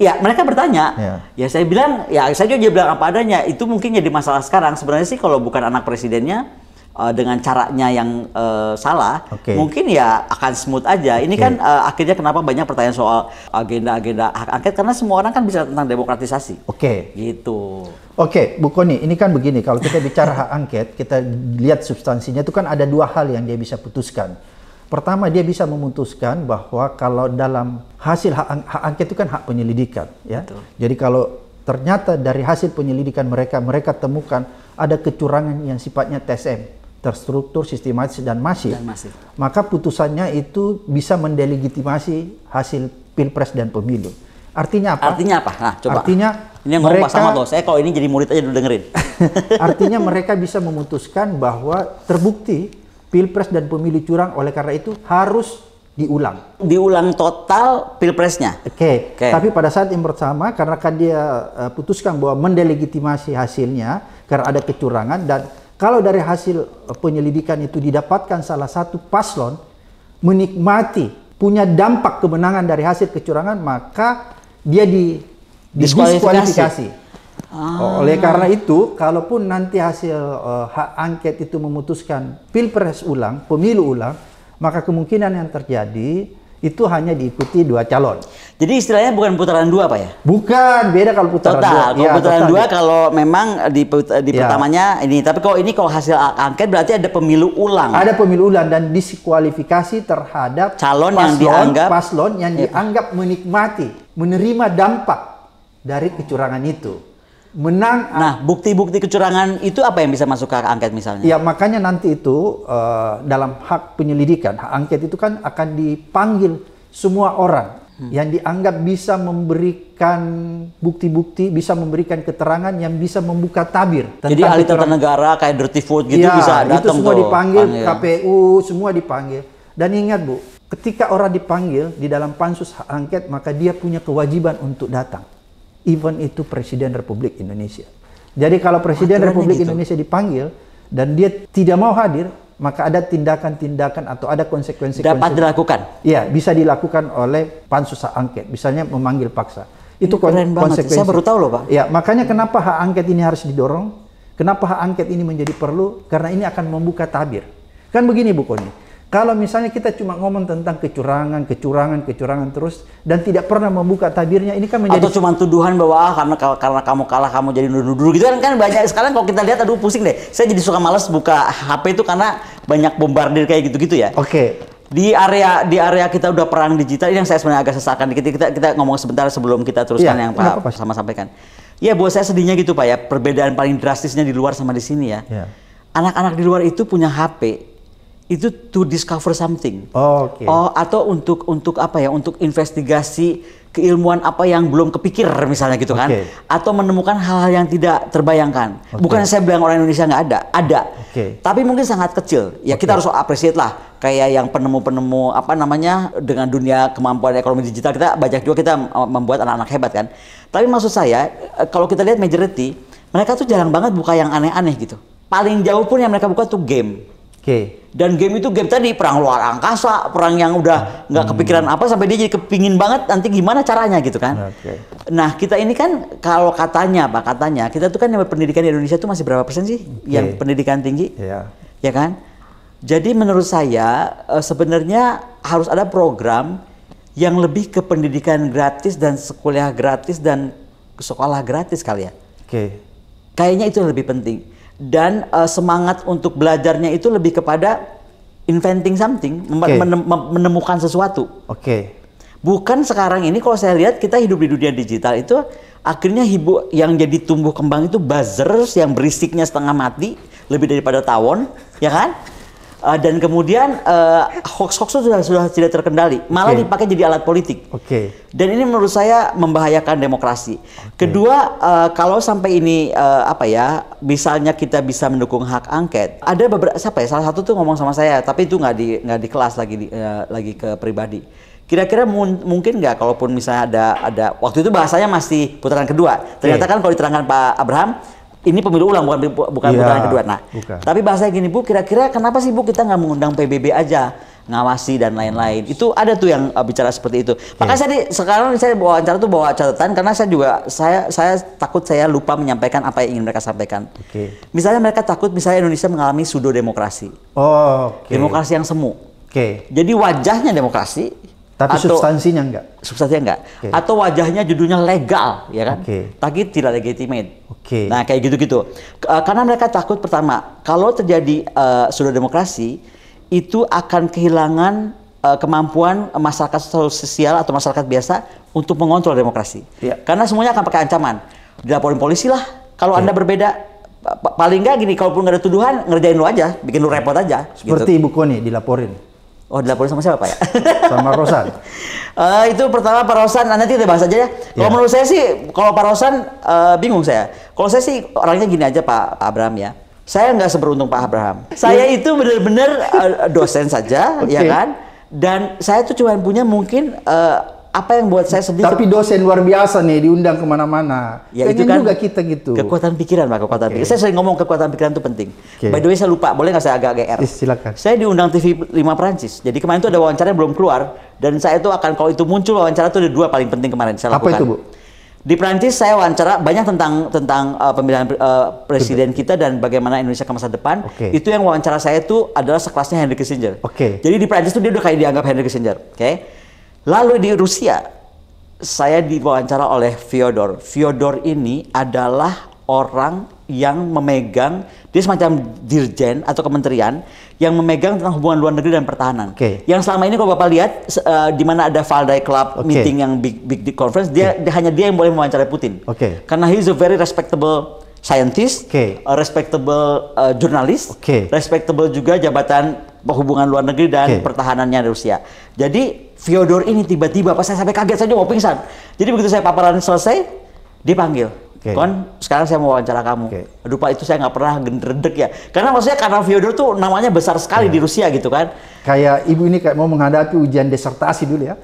Ya, mereka bertanya. Ya. ya saya bilang, ya saya juga bilang apa adanya. Itu mungkin jadi masalah sekarang. Sebenarnya sih kalau bukan anak presidennya, uh, dengan caranya yang uh, salah, okay. mungkin ya akan smooth aja. Ini kan uh, akhirnya kenapa banyak pertanyaan soal agenda-agenda hak angket karena semua orang kan bisa tentang demokratisasi. Oke. Okay. Gitu. Oke, okay, Bu Koni, ini kan begini, kalau kita bicara hak angket, kita lihat substansinya itu kan ada dua hal yang dia bisa putuskan. Pertama, dia bisa memutuskan bahwa kalau dalam hasil hak, ang hak angket itu kan hak penyelidikan, ya. Betul. Jadi kalau ternyata dari hasil penyelidikan mereka mereka temukan ada kecurangan yang sifatnya TSM terstruktur, sistematis dan masif, dan masif. Maka putusannya itu bisa mendelegitimasi hasil pilpres dan pemilu. Artinya apa? Artinya apa? Nah, coba. Artinya ini yang mereka, sama loh. Saya kalau ini jadi murid aja dulu dengerin. artinya mereka bisa memutuskan bahwa terbukti pilpres dan pemilu curang oleh karena itu harus diulang. Diulang total pilpresnya. Oke. Okay. Okay. Tapi pada saat yang bersama karena kan dia eh, putuskan bahwa mendelegitimasi hasilnya karena ada kecurangan dan kalau dari hasil eh, penyelidikan itu didapatkan salah satu paslon menikmati punya dampak kemenangan dari hasil kecurangan maka dia di diskualifikasi. Ah. Oleh karena itu, kalaupun nanti hasil uh, hak angket itu memutuskan pilpres ulang, pemilu ulang, maka kemungkinan yang terjadi itu hanya diikuti dua calon. Jadi istilahnya bukan putaran dua pak ya? Bukan, beda kalau putaran total. dua. Kalau ya, putaran total dua kalau memang di, di ya. pertamanya ini, tapi kalau ini kalau hasil angket berarti ada pemilu ulang. Ada pemilu ulang dan diskualifikasi terhadap calon paslon, yang dianggap paslon yang ya. dianggap menikmati, menerima dampak dari kecurangan itu menang. Nah, bukti-bukti kecurangan itu apa yang bisa masuk ke hak angket misalnya? Ya, makanya nanti itu uh, dalam hak penyelidikan, hak angket itu kan akan dipanggil semua orang hmm. yang dianggap bisa memberikan bukti-bukti, bisa memberikan keterangan yang bisa membuka tabir. Jadi ahli tata negara kayak dirty food gitu ya, bisa datang itu semua tuh, dipanggil, panggil. KPU semua dipanggil. Dan ingat Bu, ketika orang dipanggil di dalam pansus hak angket maka dia punya kewajiban untuk datang even itu Presiden Republik Indonesia. Jadi kalau Presiden Aturannya Republik gitu. Indonesia dipanggil dan dia tidak mau hadir, maka ada tindakan-tindakan atau ada konsekuensi. Dapat konsekuensi. dilakukan. Iya, bisa dilakukan oleh pansus hak angket, misalnya memanggil paksa. Itu kon Keren konsekuensi. Saya baru tahu loh, Pak. Iya, makanya kenapa hak angket ini harus didorong? Kenapa hak angket ini menjadi perlu? Karena ini akan membuka tabir. Kan begini Bu Koni, kalau misalnya kita cuma ngomong tentang kecurangan, kecurangan, kecurangan terus dan tidak pernah membuka tabirnya, ini kan menjadi atau cuma tuduhan bahwa ah, karena karena kamu kalah kamu jadi nuduh-nuduh gitu kan kan banyak sekarang kalau kita lihat aduh pusing deh. Saya jadi suka males buka HP itu karena banyak bombardir kayak gitu-gitu ya. Oke. Okay. Di area di area kita udah perang digital ini yang saya sebenarnya agak sesakan dikit kita kita ngomong sebentar sebelum kita teruskan ya, yang Pak apa sama sampaikan. Ya buat saya sedihnya gitu Pak ya, perbedaan paling drastisnya di luar sama di sini ya. Iya. Anak-anak di luar itu punya HP itu to discover something. Oh, okay. oh atau untuk untuk apa ya? Untuk investigasi keilmuan apa yang belum kepikir misalnya gitu kan? Okay. Atau menemukan hal-hal yang tidak terbayangkan. Okay. Bukan saya bilang orang Indonesia nggak ada, ada. Okay. Tapi mungkin sangat kecil. Ya okay. kita harus appreciate lah. Kayak yang penemu-penemu apa namanya dengan dunia kemampuan ekonomi digital kita banyak juga kita membuat anak-anak hebat kan. Tapi maksud saya eh, kalau kita lihat majority mereka tuh jarang banget buka yang aneh-aneh gitu. Paling jauh pun yang mereka buka tuh game Oke. Okay. Dan game itu game tadi perang luar angkasa, perang yang udah nggak hmm. kepikiran apa sampai dia jadi kepingin banget nanti gimana caranya gitu kan. Okay. Nah kita ini kan kalau katanya pak katanya kita tuh kan yang pendidikan di Indonesia itu masih berapa persen sih okay. yang pendidikan tinggi? Iya. Yeah. Ya kan. Jadi menurut saya eh, sebenarnya harus ada program yang lebih ke pendidikan gratis dan sekolah gratis dan sekolah gratis kali ya. Oke. Okay. Kayaknya itu yang lebih penting dan uh, semangat untuk belajarnya itu lebih kepada inventing something, okay. menem menemukan sesuatu. Oke. Okay. Bukan sekarang ini kalau saya lihat kita hidup di dunia digital itu akhirnya hibu yang jadi tumbuh kembang itu buzzers yang berisiknya setengah mati lebih daripada tawon, ya kan? Uh, dan kemudian uh, hoax-hoax itu sudah, sudah tidak terkendali, malah okay. dipakai jadi alat politik. Oke. Okay. Dan ini menurut saya membahayakan demokrasi. Okay. Kedua, uh, kalau sampai ini uh, apa ya, misalnya kita bisa mendukung hak angket, ada beberapa siapa ya? Salah satu tuh ngomong sama saya, tapi itu nggak di nggak di kelas lagi di, uh, lagi ke pribadi. Kira-kira mun, mungkin nggak kalaupun misalnya ada ada waktu itu bahasanya masih putaran kedua. Ternyata okay. kan kalau diterangkan Pak Abraham ini pemilu ulang bukan bukan ya, putaran kedua. Nah, bukan. tapi bahasa gini Bu, kira-kira kenapa sih Bu kita nggak mengundang PBB aja ngawasi dan lain-lain? Itu ada tuh yang uh, bicara seperti itu. Iya. Makanya saya di, sekarang saya bawa acara tuh bawa catatan karena saya juga saya saya takut saya lupa menyampaikan apa yang ingin mereka sampaikan. Okay. Misalnya mereka takut misalnya Indonesia mengalami pseudo demokrasi. Oh, okay. Demokrasi yang semu. Okay. Jadi wajahnya demokrasi, tapi atau, substansinya enggak? Substansinya enggak. Okay. Atau wajahnya judulnya legal, ya kan? Okay. Tapi tidak legitimate. Oke. Okay. Nah, kayak gitu-gitu. Eh, karena mereka takut pertama, kalau terjadi uh, sudah demokrasi, itu akan kehilangan uh, kemampuan masyarakat sosial atau masyarakat biasa untuk mengontrol demokrasi. Yeah. Karena semuanya akan pakai ancaman. Dilaporin polisi lah kalau okay. Anda berbeda paling nggak gini kalaupun nggak ada tuduhan ngerjain lu aja bikin lu repot aja gitu. seperti gitu. ibu koni dilaporin Oh, dilaporin sama siapa, Pak ya? Sama Rosan. uh, itu pertama Pak Rosan, nah, nanti kita bahas aja ya. Kalau yeah. menurut saya sih, kalau Pak Rosan uh, bingung saya. Kalau saya sih orangnya gini aja Pak, Abraham ya. Saya nggak seberuntung Pak Abraham. Iya. Saya itu benar-benar uh, dosen saja, okay. ya kan? Dan saya tuh cuma punya mungkin uh, apa yang buat saya sedih tapi dosen luar biasa nih diundang kemana-mana ya itu kan juga kita gitu kekuatan pikiran pak kekuatan okay. pikiran saya sering ngomong kekuatan pikiran itu penting okay. by the way saya lupa boleh nggak saya agak GR yes, eh, silakan saya diundang TV 5 Prancis jadi kemarin itu ada wawancara yang belum keluar dan saya itu akan kalau itu muncul wawancara itu ada dua paling penting kemarin saya lakukan apa itu bu di Prancis saya wawancara banyak tentang tentang uh, pemilihan uh, presiden kita dan bagaimana Indonesia ke masa depan. Okay. Itu yang wawancara saya itu adalah sekelasnya Henry Kissinger. Oke. Okay. Jadi di Prancis itu dia udah kayak dianggap Henry Kissinger. Oke. Okay? Lalu di Rusia, saya diwawancara oleh Fyodor. Fyodor ini adalah orang yang memegang dia semacam dirjen atau kementerian yang memegang tentang hubungan luar negeri dan pertahanan. Okay. Yang selama ini kalau Bapak lihat uh, di mana ada Valdai Club okay. meeting yang big big di conference dia, okay. dia hanya dia yang boleh mewawancarai Putin. Okay. Karena he is a very respectable scientist, okay. a respectable uh, eh, jurnalis, okay. respectable juga jabatan hubungan luar negeri dan okay. pertahanannya Rusia. Jadi Fyodor ini tiba-tiba pas saya sampai kaget saja mau pingsan. Jadi begitu saya paparan selesai, dia panggil. Okay. Kon, sekarang saya mau wawancara kamu. Okay. Aduh Pak, itu saya nggak pernah gendredek ya. Karena maksudnya karena Fyodor tuh namanya besar sekali yeah. di Rusia gitu kan. Kayak ibu ini kayak mau menghadapi ujian disertasi dulu ya.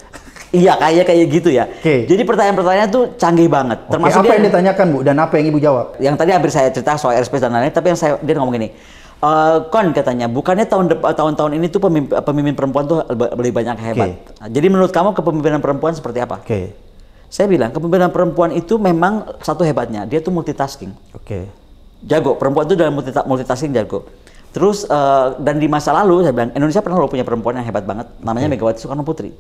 Iya, kayak kayak gitu ya. Okay. Jadi pertanyaan-pertanyaan tuh canggih banget. Termasuk apa dia, yang ditanyakan Bu dan apa yang Ibu jawab? Yang tadi hampir saya cerita soal airspace dan lain-lain, tapi yang saya dia ngomong gini. Uh, kan katanya, bukannya tahun eh, tahun-tahun ini tuh pemimpin, eh, pemimpin perempuan tuh lebih banyak hebat. Okay. Nah, jadi menurut kamu kepemimpinan perempuan seperti apa? Oke. Okay. Saya bilang kepemimpinan perempuan itu memang satu hebatnya, dia tuh multitasking. Oke. Okay. Jago, perempuan itu dalam multita multitasking jago. Terus uh, dan di masa lalu saya bilang Indonesia pernah lo punya perempuan yang hebat banget, namanya okay. Megawati Soekarno Putri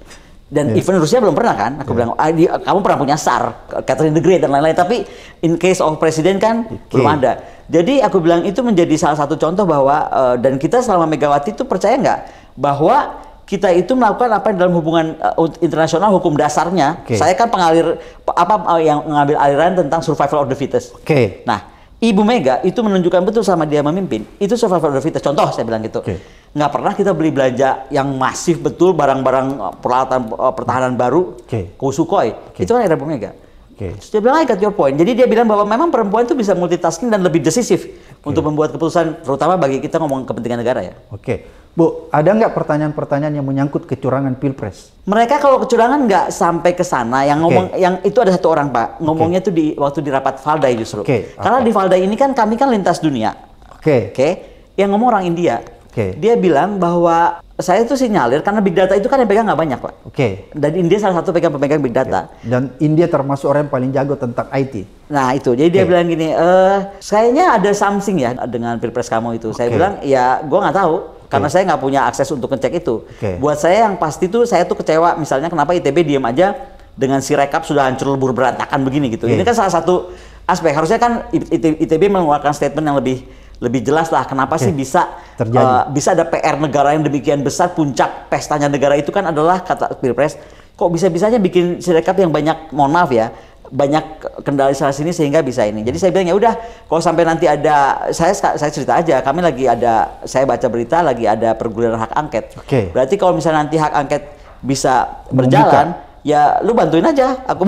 dan yeah. event Rusia belum pernah kan aku yeah. bilang ah, di, kamu pernah punya SAR Catherine the Great dan lain-lain tapi in case of presiden kan okay. Iya. belum iya. ada jadi aku bilang itu menjadi salah satu contoh bahwa uh, dan kita selama Megawati itu percaya nggak bahwa kita itu melakukan apa yang dalam hubungan uh, internasional hukum dasarnya okay. saya kan pengalir apa uh, yang mengambil aliran tentang survival of the fittest oke okay. nah Ibu Mega itu menunjukkan betul sama dia memimpin itu survival of the fittest contoh saya bilang gitu okay nggak pernah kita beli belanja yang masif betul barang-barang eh, peralatan eh, pertahanan baru okay. ke Sukhoi. Okay. Itu kan era Bu Mega. Okay. Terus dia bilang, I got your point. Jadi dia bilang bahwa memang perempuan itu bisa multitasking dan lebih decisif okay. untuk membuat keputusan, terutama bagi kita ngomong kepentingan negara ya. Oke. Okay. Bu, ada nggak pertanyaan-pertanyaan yang menyangkut kecurangan pilpres? Mereka kalau kecurangan nggak sampai ke sana. Yang okay. ngomong, yang itu ada satu orang pak. Ngomongnya okay. di waktu di rapat Valdai justru. Okay. Karena okay. di Valdai ini kan kami kan lintas dunia. Oke. Okay. Oke. Okay? Yang ngomong orang India. Okay. Dia bilang bahwa saya itu sinyalir karena big data itu kan yang pegang nggak banyak pak. Oke. Okay. Dan India salah satu pegang pemegang big data. Okay. Dan India termasuk orang yang paling jago tentang IT. Nah itu, jadi okay. dia bilang gini, eh, kayaknya ada something ya dengan pilpres kamu itu. Okay. Saya bilang ya, gua nggak tahu. Okay. Karena saya nggak punya akses untuk ngecek itu. Okay. Buat saya yang pasti tuh saya tuh kecewa. Misalnya kenapa ITB diam aja dengan si rekap sudah hancur lebur berantakan begini gitu. Okay. Ini kan salah satu aspek. Harusnya kan ITB mengeluarkan statement yang lebih lebih jelas lah kenapa okay. sih bisa Terjadi. Uh, bisa ada PR negara yang demikian besar puncak pestanya negara itu kan adalah kata pilpres kok bisa bisanya bikin sirekap yang banyak mohon maaf ya banyak kendala salah sini sehingga bisa ini. Jadi saya bilang ya udah kalau sampai nanti ada saya saya cerita aja kami lagi ada saya baca berita lagi ada perguliran hak angket. Oke. Okay. Berarti kalau misalnya nanti hak angket bisa berjalan Membuka ya lu bantuin aja aku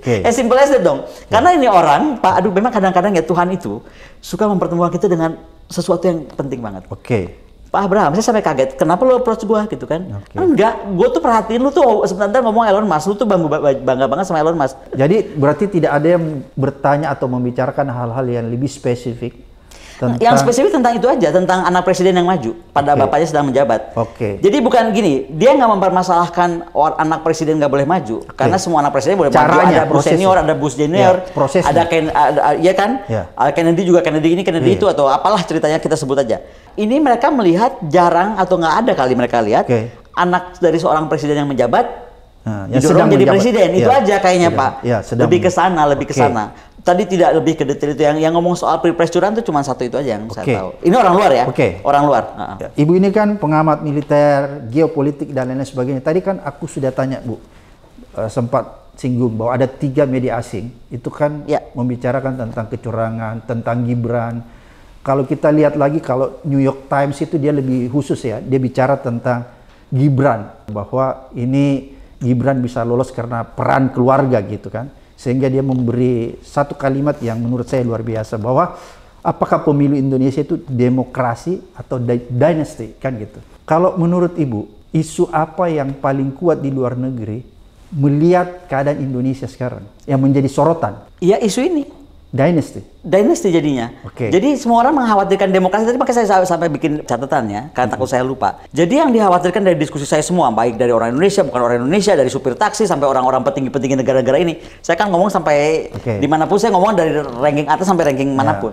okay. as eh, simple as dong yeah. karena ya. ini orang pak aduh memang kadang-kadang ya Tuhan itu suka mempertemukan kita dengan sesuatu yang penting banget oke okay. Pak Abraham, saya sampai kaget. Kenapa lu approach gua gitu kan? Okay. Enggak, gua tuh perhatiin lu tuh oh, sebentar ngomong Elon Musk, lu tuh bangga, bangga banget sama Elon Musk. Jadi berarti tidak ada yang bertanya atau membicarakan hal-hal yang lebih spesifik tentang... Yang spesifik tentang itu aja, tentang anak presiden yang maju pada okay. bapaknya sedang menjabat. Oke. Okay. Jadi bukan gini, dia nggak mempermasalahkan anak presiden nggak boleh maju, okay. karena semua anak presiden boleh Caranya, maju. Ada Bush senior, ada Bush ya, junior, ya, ada Ken, ada, ya kan, ya. Kennedy juga Kennedy ini, Kennedy ya. itu atau apalah ceritanya kita sebut aja. Ini mereka melihat jarang atau nggak ada kali mereka lihat okay. anak dari seorang presiden yang menjabat Nah, yang sedang jadi menjabat. presiden ya, itu iya. aja kayaknya sedang, Pak. Ya, Lebih ke sana, lebih ke sana tadi tidak lebih ke detail itu yang yang ngomong soal pilpres curang itu cuma satu itu aja yang okay. saya tahu. Ini orang luar ya? Oke. Okay. Orang luar. Uh ya, -huh. Ibu ini kan pengamat militer, geopolitik dan lain-lain sebagainya. Tadi kan aku sudah tanya Bu, uh, sempat singgung bahwa ada tiga media asing itu kan ya. membicarakan tentang kecurangan, tentang Gibran. Kalau kita lihat lagi kalau New York Times itu dia lebih khusus ya, dia bicara tentang Gibran bahwa ini Gibran bisa lolos karena peran keluarga gitu kan sehingga dia memberi satu kalimat yang menurut saya luar biasa bahwa apakah pemilu Indonesia itu demokrasi atau dynasty kan gitu. Kalau menurut Ibu, isu apa yang paling kuat di luar negeri melihat keadaan Indonesia sekarang yang menjadi sorotan? Ya isu ini Dynasty. Dynasty jadinya. Oke. Okay. Jadi semua orang mengkhawatirkan demokrasi tadi makanya saya sampai bikin catatannya karena takut mm-hmm. saya lupa. Jadi yang dikhawatirkan dari diskusi saya semua baik dari orang Indonesia bukan orang Indonesia dari supir taksi sampai orang-orang petinggi-petinggi negara-negara ini. Saya kan ngomong sampai okay. dimanapun saya ngomong dari ranking atas sampai ranking ya. manapun.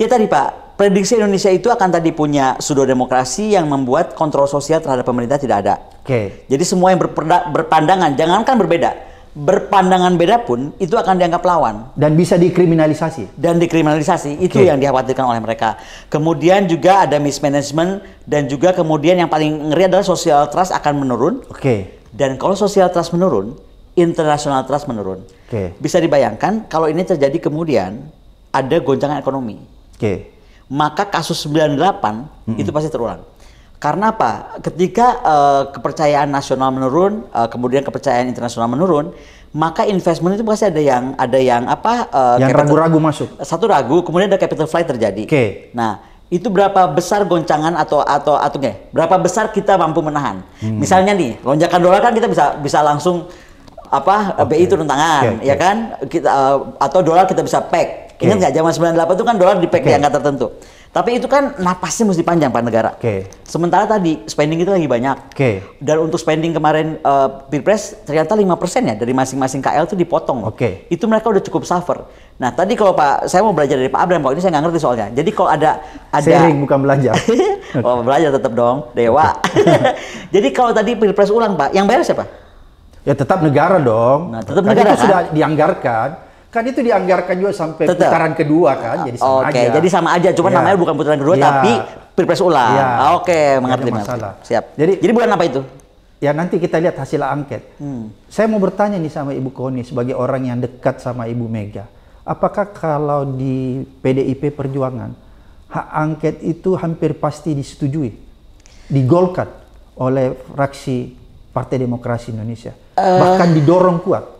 Yeah. Ya tadi Pak, prediksi Indonesia itu akan tadi punya pseudo demokrasi yang membuat kontrol sosial terhadap pemerintah tidak ada. Okay. Jadi semua yang berpandangan jangankan berbeda berpandangan beda pun itu akan dianggap lawan dan bisa dikriminalisasi dan dikriminalisasi okay. itu yang dikhawatirkan oleh mereka kemudian juga ada mismanagement dan juga kemudian yang paling ngeri adalah social trust akan menurun oke okay. dan kalau social trust menurun internasional trust menurun okay. bisa dibayangkan kalau ini terjadi kemudian ada goncangan ekonomi oke okay. maka kasus 98 mm -hmm. itu pasti terulang karena apa? Ketika uh, kepercayaan nasional menurun, uh, kemudian kepercayaan internasional menurun, maka investment itu pasti ada yang ada yang apa? Uh, yang ragu-ragu masuk. Satu ragu, kemudian ada capital flight terjadi. Oke. Okay. Nah, itu berapa besar goncangan atau atau atau nggak? Berapa besar kita mampu menahan? Hmm. Misalnya nih, lonjakan dolar kan kita bisa bisa langsung apa okay. BI turun tangan, okay, ya kan? Kita uh, atau dolar kita bisa peg. Okay. Ingat nggak zaman 98 itu kan dolar di peg okay. di angka tertentu. Tapi itu kan napasnya mesti panjang Pak negara. Oke. Okay. Sementara tadi spending itu lagi banyak. Oke. Okay. Dan untuk spending kemarin uh, Pilpres ternyata 5% ya dari masing-masing KL itu dipotong. Oke. Okay. Itu mereka udah cukup suffer. Nah, tadi kalau Pak saya mau belajar dari Pak Abraham, kalau ini saya nggak ngerti soalnya. Jadi kalau ada ada sharing bukan belajar. oh, belajar tetap dong, dewa. Jadi kalau tadi Pilpres ulang Pak, yang bayar siapa? Ya tetap negara dong. Nah, tetap negara kan? sudah kan? dianggarkan kan itu dianggarkan juga sampai Tetap. putaran kedua kan ah, jadi sama okay. aja. jadi sama aja cuman ya. namanya bukan putaran kedua ya. tapi pilpres ulang. Ya. Oke, okay, mengerti masalah. Siap. Jadi jadi bukan apa itu? Ya nanti kita lihat hasil angket. Hmm. Saya mau bertanya nih sama Ibu Koni sebagai orang yang dekat sama Ibu Mega. Apakah kalau di PDIP Perjuangan hak angket itu hampir pasti disetujui, digolkan oleh fraksi Partai Demokrasi Indonesia, uh, bahkan didorong kuat?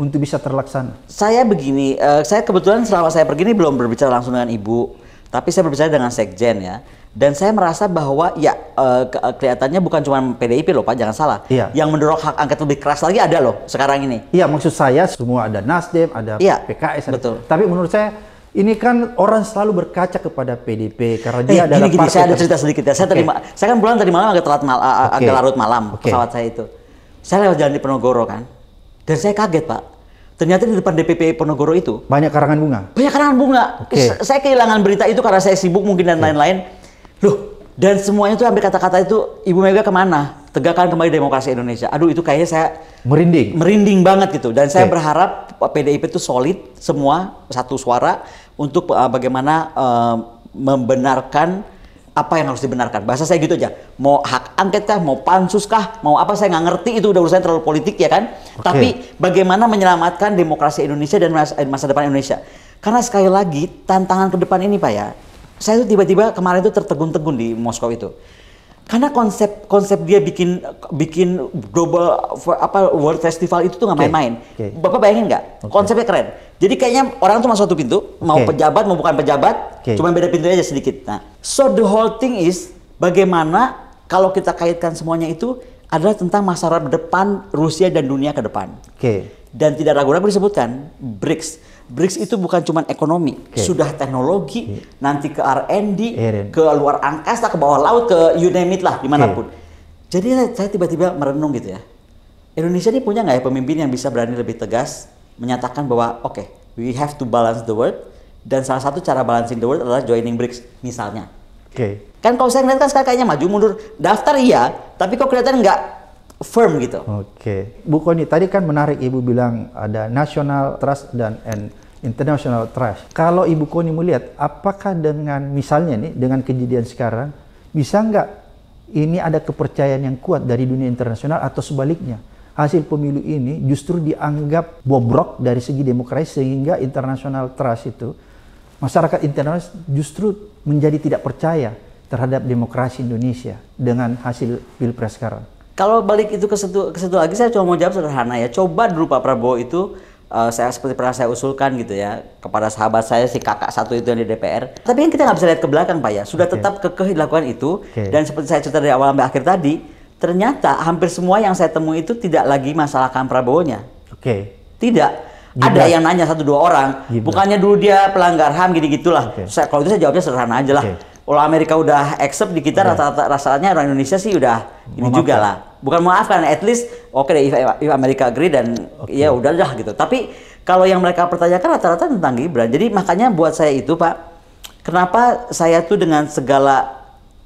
untuk bisa terlaksana? Saya begini, uh, saya kebetulan selama saya pergi ini belum berbicara langsung dengan ibu, tapi saya berbicara dengan sekjen ya. Dan saya merasa bahwa ya uh, kelihatannya bukan cuma PDIP loh Pak, jangan salah. Iya. Yang mendorong hak angket lebih keras lagi ada loh sekarang ini. Iya, maksud saya semua ada Nasdem, ada iya, PKS, ada. Betul. Tapi menurut saya ini kan orang selalu berkaca kepada PDP karena dia eh, adalah gini, gini, partai. Saya ada cerita sedikit ya. Saya okay. terima, saya kan pulang tadi malam agak telat mal, okay. agak larut malam okay. pesawat saya itu. Saya lewat jalan di Penogoro kan. Dan saya kaget Pak. Ternyata di depan DPP Ponorogo itu banyak karangan bunga. Banyak karangan bunga. Okay. Saya kehilangan berita itu karena saya sibuk mungkin dan lain-lain. Okay. Loh, dan semuanya itu hampir kata-kata itu Ibu Mega kemana? Tegakkan kembali demokrasi Indonesia. Aduh itu kayaknya saya merinding. Merinding banget gitu. Dan saya berharap PDIP itu solid semua satu suara untuk eh, bagaimana uh, membenarkan apa yang harus dibenarkan. Bahasa saya gitu aja. Mau hak angket kah, mau pansus kah, mau apa saya nggak ngerti itu udah urusan terlalu politik ya kan. Okay. Tapi bagaimana menyelamatkan demokrasi Indonesia dan eh, masa, depan Indonesia. Karena sekali lagi tantangan ke depan ini Pak ya. Saya tuh tiba-tiba kemarin itu tertegun-tegun di Moskow itu karena konsep konsep dia bikin bikin global apa world festival itu tuh nggak main-main. Okay. Bapak bayangin nggak? Okay. Konsepnya keren. Jadi kayaknya orang tuh masuk satu pintu, mau pejabat mau bukan pejabat, okay. cuma beda pintunya aja sedikit. Nah, so the whole thing is bagaimana kalau kita kaitkan semuanya itu adalah tentang masalah depan Rusia dan dunia ke depan. Okay. Dan tidak ragu-ragu disebutkan BRICS BRICS itu bukan cuma ekonomi, okay. sudah teknologi, yeah. nanti ke R&D, yeah, iya, ke luar angkasa, ke bawah laut, ke you name it lah, dimanapun. Okay. Iya. Jadi saya tiba-tiba merenung gitu ya. Indonesia ini punya nggak ya pemimpin yang bisa berani lebih tegas menyatakan bahwa oke, okay, we have to balance the world dan salah satu cara balancing the world adalah joining BRICS misalnya. Oke. Okay. Kan kalau saya ngeliat kan sekarang kayaknya maju mundur daftar iya, tapi kok kelihatan nggak firm gitu. Oke. Okay. Bu Koni, tadi kan menarik Ibu bilang ada national trust dan and international trust. Kalau Ibu Koni melihat, apakah dengan misalnya nih, dengan kejadian sekarang, bisa nggak ini ada kepercayaan yang kuat dari dunia internasional atau sebaliknya? Hasil pemilu ini justru dianggap bobrok dari segi demokrasi sehingga international trust itu masyarakat internasional justru menjadi tidak percaya terhadap demokrasi Indonesia dengan hasil pilpres sekarang. Kalau balik itu ke situ, ke situ lagi, saya cuma mau jawab sederhana ya. Coba dulu Pak Prabowo itu uh, saya seperti pernah saya usulkan gitu ya kepada sahabat saya si kakak satu itu yang di DPR. Tapi kan kita nggak bisa lihat ke belakang Pak ya. Sudah okay. tetap kekeh dilakukan itu okay. dan seperti saya cerita dari awal sampai akhir tadi, ternyata hampir semua yang saya temui itu tidak lagi masalahkan Prabowo-nya. Oke. Okay. Tidak. Gimana? ada yang nanya satu dua orang Gimana? bukannya dulu dia pelanggar ham gini gitulah okay. kalau itu saya jawabnya sederhana aja lah okay kalau Amerika udah accept di kita iya. rata-rata rasanya orang Indonesia sih udah ini juga lah. Bukan maafkan, at least oke okay, if, if Amerika agree dan okay. ya lah gitu. Tapi kalau yang mereka pertanyakan rata-rata tentang Gibran. Jadi makanya buat saya itu Pak, kenapa saya tuh dengan segala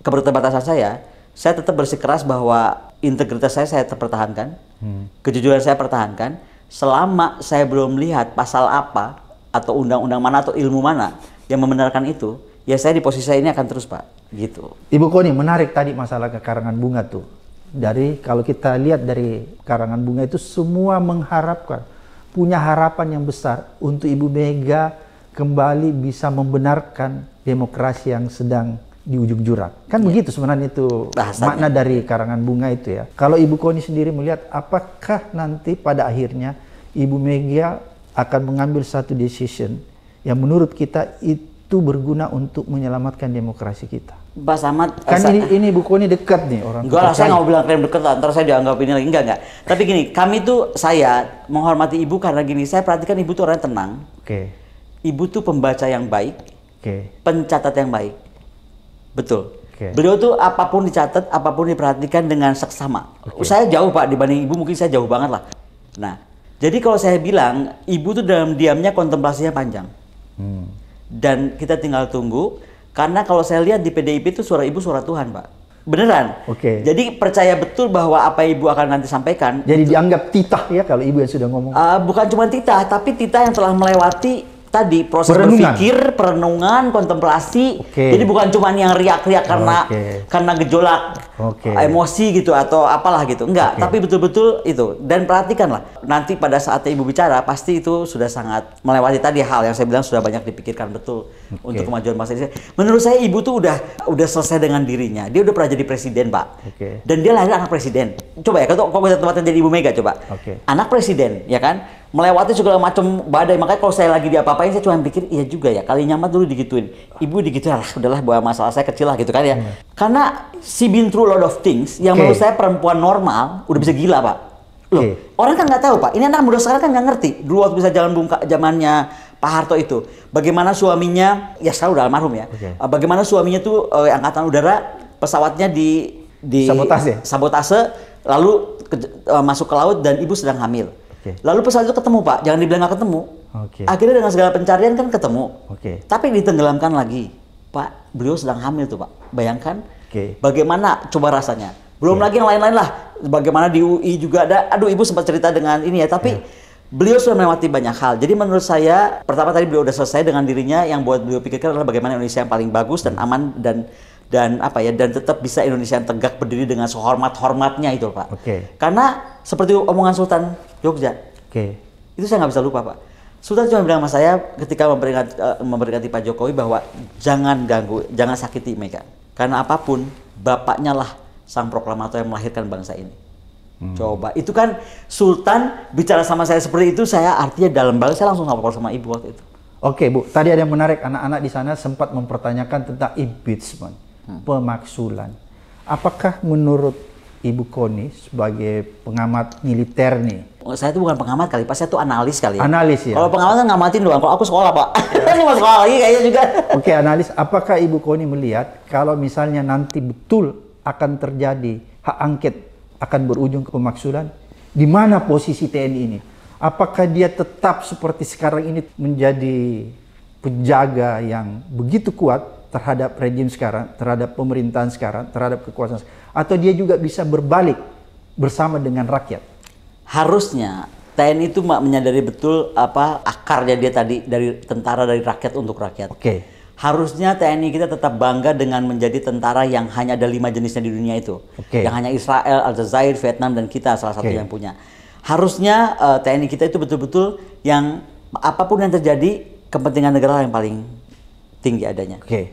keterbatasan saya, saya tetap bersikeras bahwa integritas saya saya tetap pertahankan, hmm. kejujuran saya pertahankan. Selama saya belum lihat pasal apa atau undang-undang mana atau ilmu mana yang membenarkan itu, ya saya di posisi saya ini akan terus Pak gitu. Ibu Koni menarik tadi masalah kekarangan bunga tuh. Dari kalau kita lihat dari karangan bunga itu semua mengharapkan punya harapan yang besar untuk Ibu Mega kembali bisa membenarkan demokrasi yang sedang di ujung jurang. Kan ya. begitu sebenarnya itu Bahasanya. makna dari karangan bunga itu ya. Kalau Ibu Koni sendiri melihat apakah nanti pada akhirnya Ibu Mega akan mengambil satu decision yang menurut kita itu itu berguna untuk menyelamatkan demokrasi kita. Pak Samad, kan ini, ini buku ini dekat nih orang. Enggak lah, saya nggak mau bilang kalian dekat Terus saya dianggap ini lagi enggak enggak. Tapi gini, kami tuh saya menghormati ibu karena gini, saya perhatikan ibu tuh orang tenang. Oke. Okay. Ibu tuh pembaca yang baik. Oke. Okay. Pencatat yang baik. Betul. Okay. Beliau tuh apapun dicatat, apapun diperhatikan dengan seksama. Okay. Saya jauh pak dibanding ibu, mungkin saya jauh banget lah. Nah, jadi kalau saya bilang ibu tuh dalam diamnya kontemplasinya panjang. Hmm dan kita tinggal tunggu karena kalau saya lihat di PDIP itu suara ibu suara Tuhan, Pak. Beneran. Oke. Okay. Jadi percaya betul bahwa apa ibu akan nanti sampaikan. Jadi itu, dianggap titah ya kalau ibu yang sudah ngomong. Uh, bukan cuma titah, tapi titah yang telah melewati tadi proses perenungan. berpikir, perenungan, kontemplasi. Okay. Jadi bukan cuma yang riak-riak karena okay. karena gejolak okay. Eh, emosi gitu atau apalah gitu. Enggak, okay. tapi betul-betul itu. Dan perhatikanlah nanti pada saat ibu bicara pasti itu sudah sangat melewati tadi hal yang saya bilang sudah banyak dipikirkan betul okay. untuk kemajuan bangsa ini. Menurut saya ibu tuh udah udah selesai dengan dirinya. Dia udah pernah jadi presiden, Pak. Okay. Dan dia lahir anak presiden. Coba ya kalau kau kita tempatnya jadi ibu Mega coba. Okay. Anak presiden, ya kan? melewati segala macam badai. Makanya kalau saya lagi diapa-apain saya cuma pikir iya juga ya. Kali nyaman dulu digituin. Ibu digituin, lah udahlah buat masalah saya kecil lah gitu kan ya. Hmm. Karena si been through lot of things yang menurut saya perempuan normal udah bisa gila, Pak. Loh, okay. orang kan nggak tahu, Pak. Ini anak muda sekarang kan nggak ngerti. Dulu waktu bisa jalan bungka zamannya Pak Harto itu, bagaimana suaminya ya selalu udah almarhum ya. Okay. Eh, bagaimana suaminya tuh eh, angkatan udara pesawatnya di di sabotase, sabotase lalu ke, uh, masuk ke laut dan ibu sedang hamil Okay. Lalu pesawat itu ketemu Pak, jangan dibilang nggak ketemu. Okay. Akhirnya dengan segala pencarian kan ketemu. Okay. Tapi ditenggelamkan lagi. Pak, beliau sedang hamil tuh Pak. Bayangkan okay. bagaimana coba rasanya. Belum okay. lagi yang lain-lain lah. Bagaimana di UI juga ada. Aduh Ibu sempat cerita dengan ini ya. Tapi yeah. beliau sudah melewati banyak hal. Jadi menurut saya, pertama tadi beliau sudah selesai dengan dirinya. Yang buat beliau pikirkan adalah bagaimana Indonesia yang paling bagus dan aman dan dan apa ya dan tetap bisa Indonesia yang tegak berdiri dengan sehormat-hormatnya itu Pak. Okay. Karena seperti omongan Sultan Jogja. Oke. Okay. Itu saya nggak bisa lupa, Pak. Sultan cuma bilang sama saya ketika memperingati, uh, memperingati Pak Jokowi bahwa jangan ganggu, jangan sakiti mereka. Karena apapun, bapaknya lah sang proklamator yang melahirkan bangsa ini. Hmm. Coba, itu kan Sultan bicara sama saya seperti itu, saya artinya dalam balik saya langsung ngobrol sama ibu waktu itu. Oke Bu, tadi ada yang menarik, anak-anak di sana sempat mempertanyakan tentang impeachment, hmm. pemaksulan. Apakah menurut Ibu Koni sebagai pengamat militer nih. Oh, saya itu bukan pengamat kali, pas saya itu analis kali. Ya. Analis ya. Kalau pengamat kan ngamatin doang. Kalau aku sekolah pak, ya. mau sekolah lagi kayaknya juga. Oke okay, analis, apakah Ibu Koni melihat kalau misalnya nanti betul akan terjadi hak angket akan berujung ke pemaksulan? Di mana posisi TNI ini? Apakah dia tetap seperti sekarang ini menjadi penjaga yang begitu kuat terhadap rejim sekarang, terhadap pemerintahan sekarang, terhadap kekuasaan sekarang? atau dia juga bisa berbalik bersama dengan rakyat. Harusnya TNI itu mak menyadari betul apa akarnya dia tadi dari tentara dari rakyat untuk rakyat. Oke. Okay. Harusnya TNI kita tetap bangga dengan menjadi tentara yang hanya ada lima jenisnya di dunia itu. Okay. Yang hanya Israel, Aljazair, Vietnam dan kita salah satu okay. yang punya. Harusnya uh, eh, TNI kita itu betul-betul yang apapun yang terjadi kepentingan negara yang paling tinggi adanya. Oke. Okay.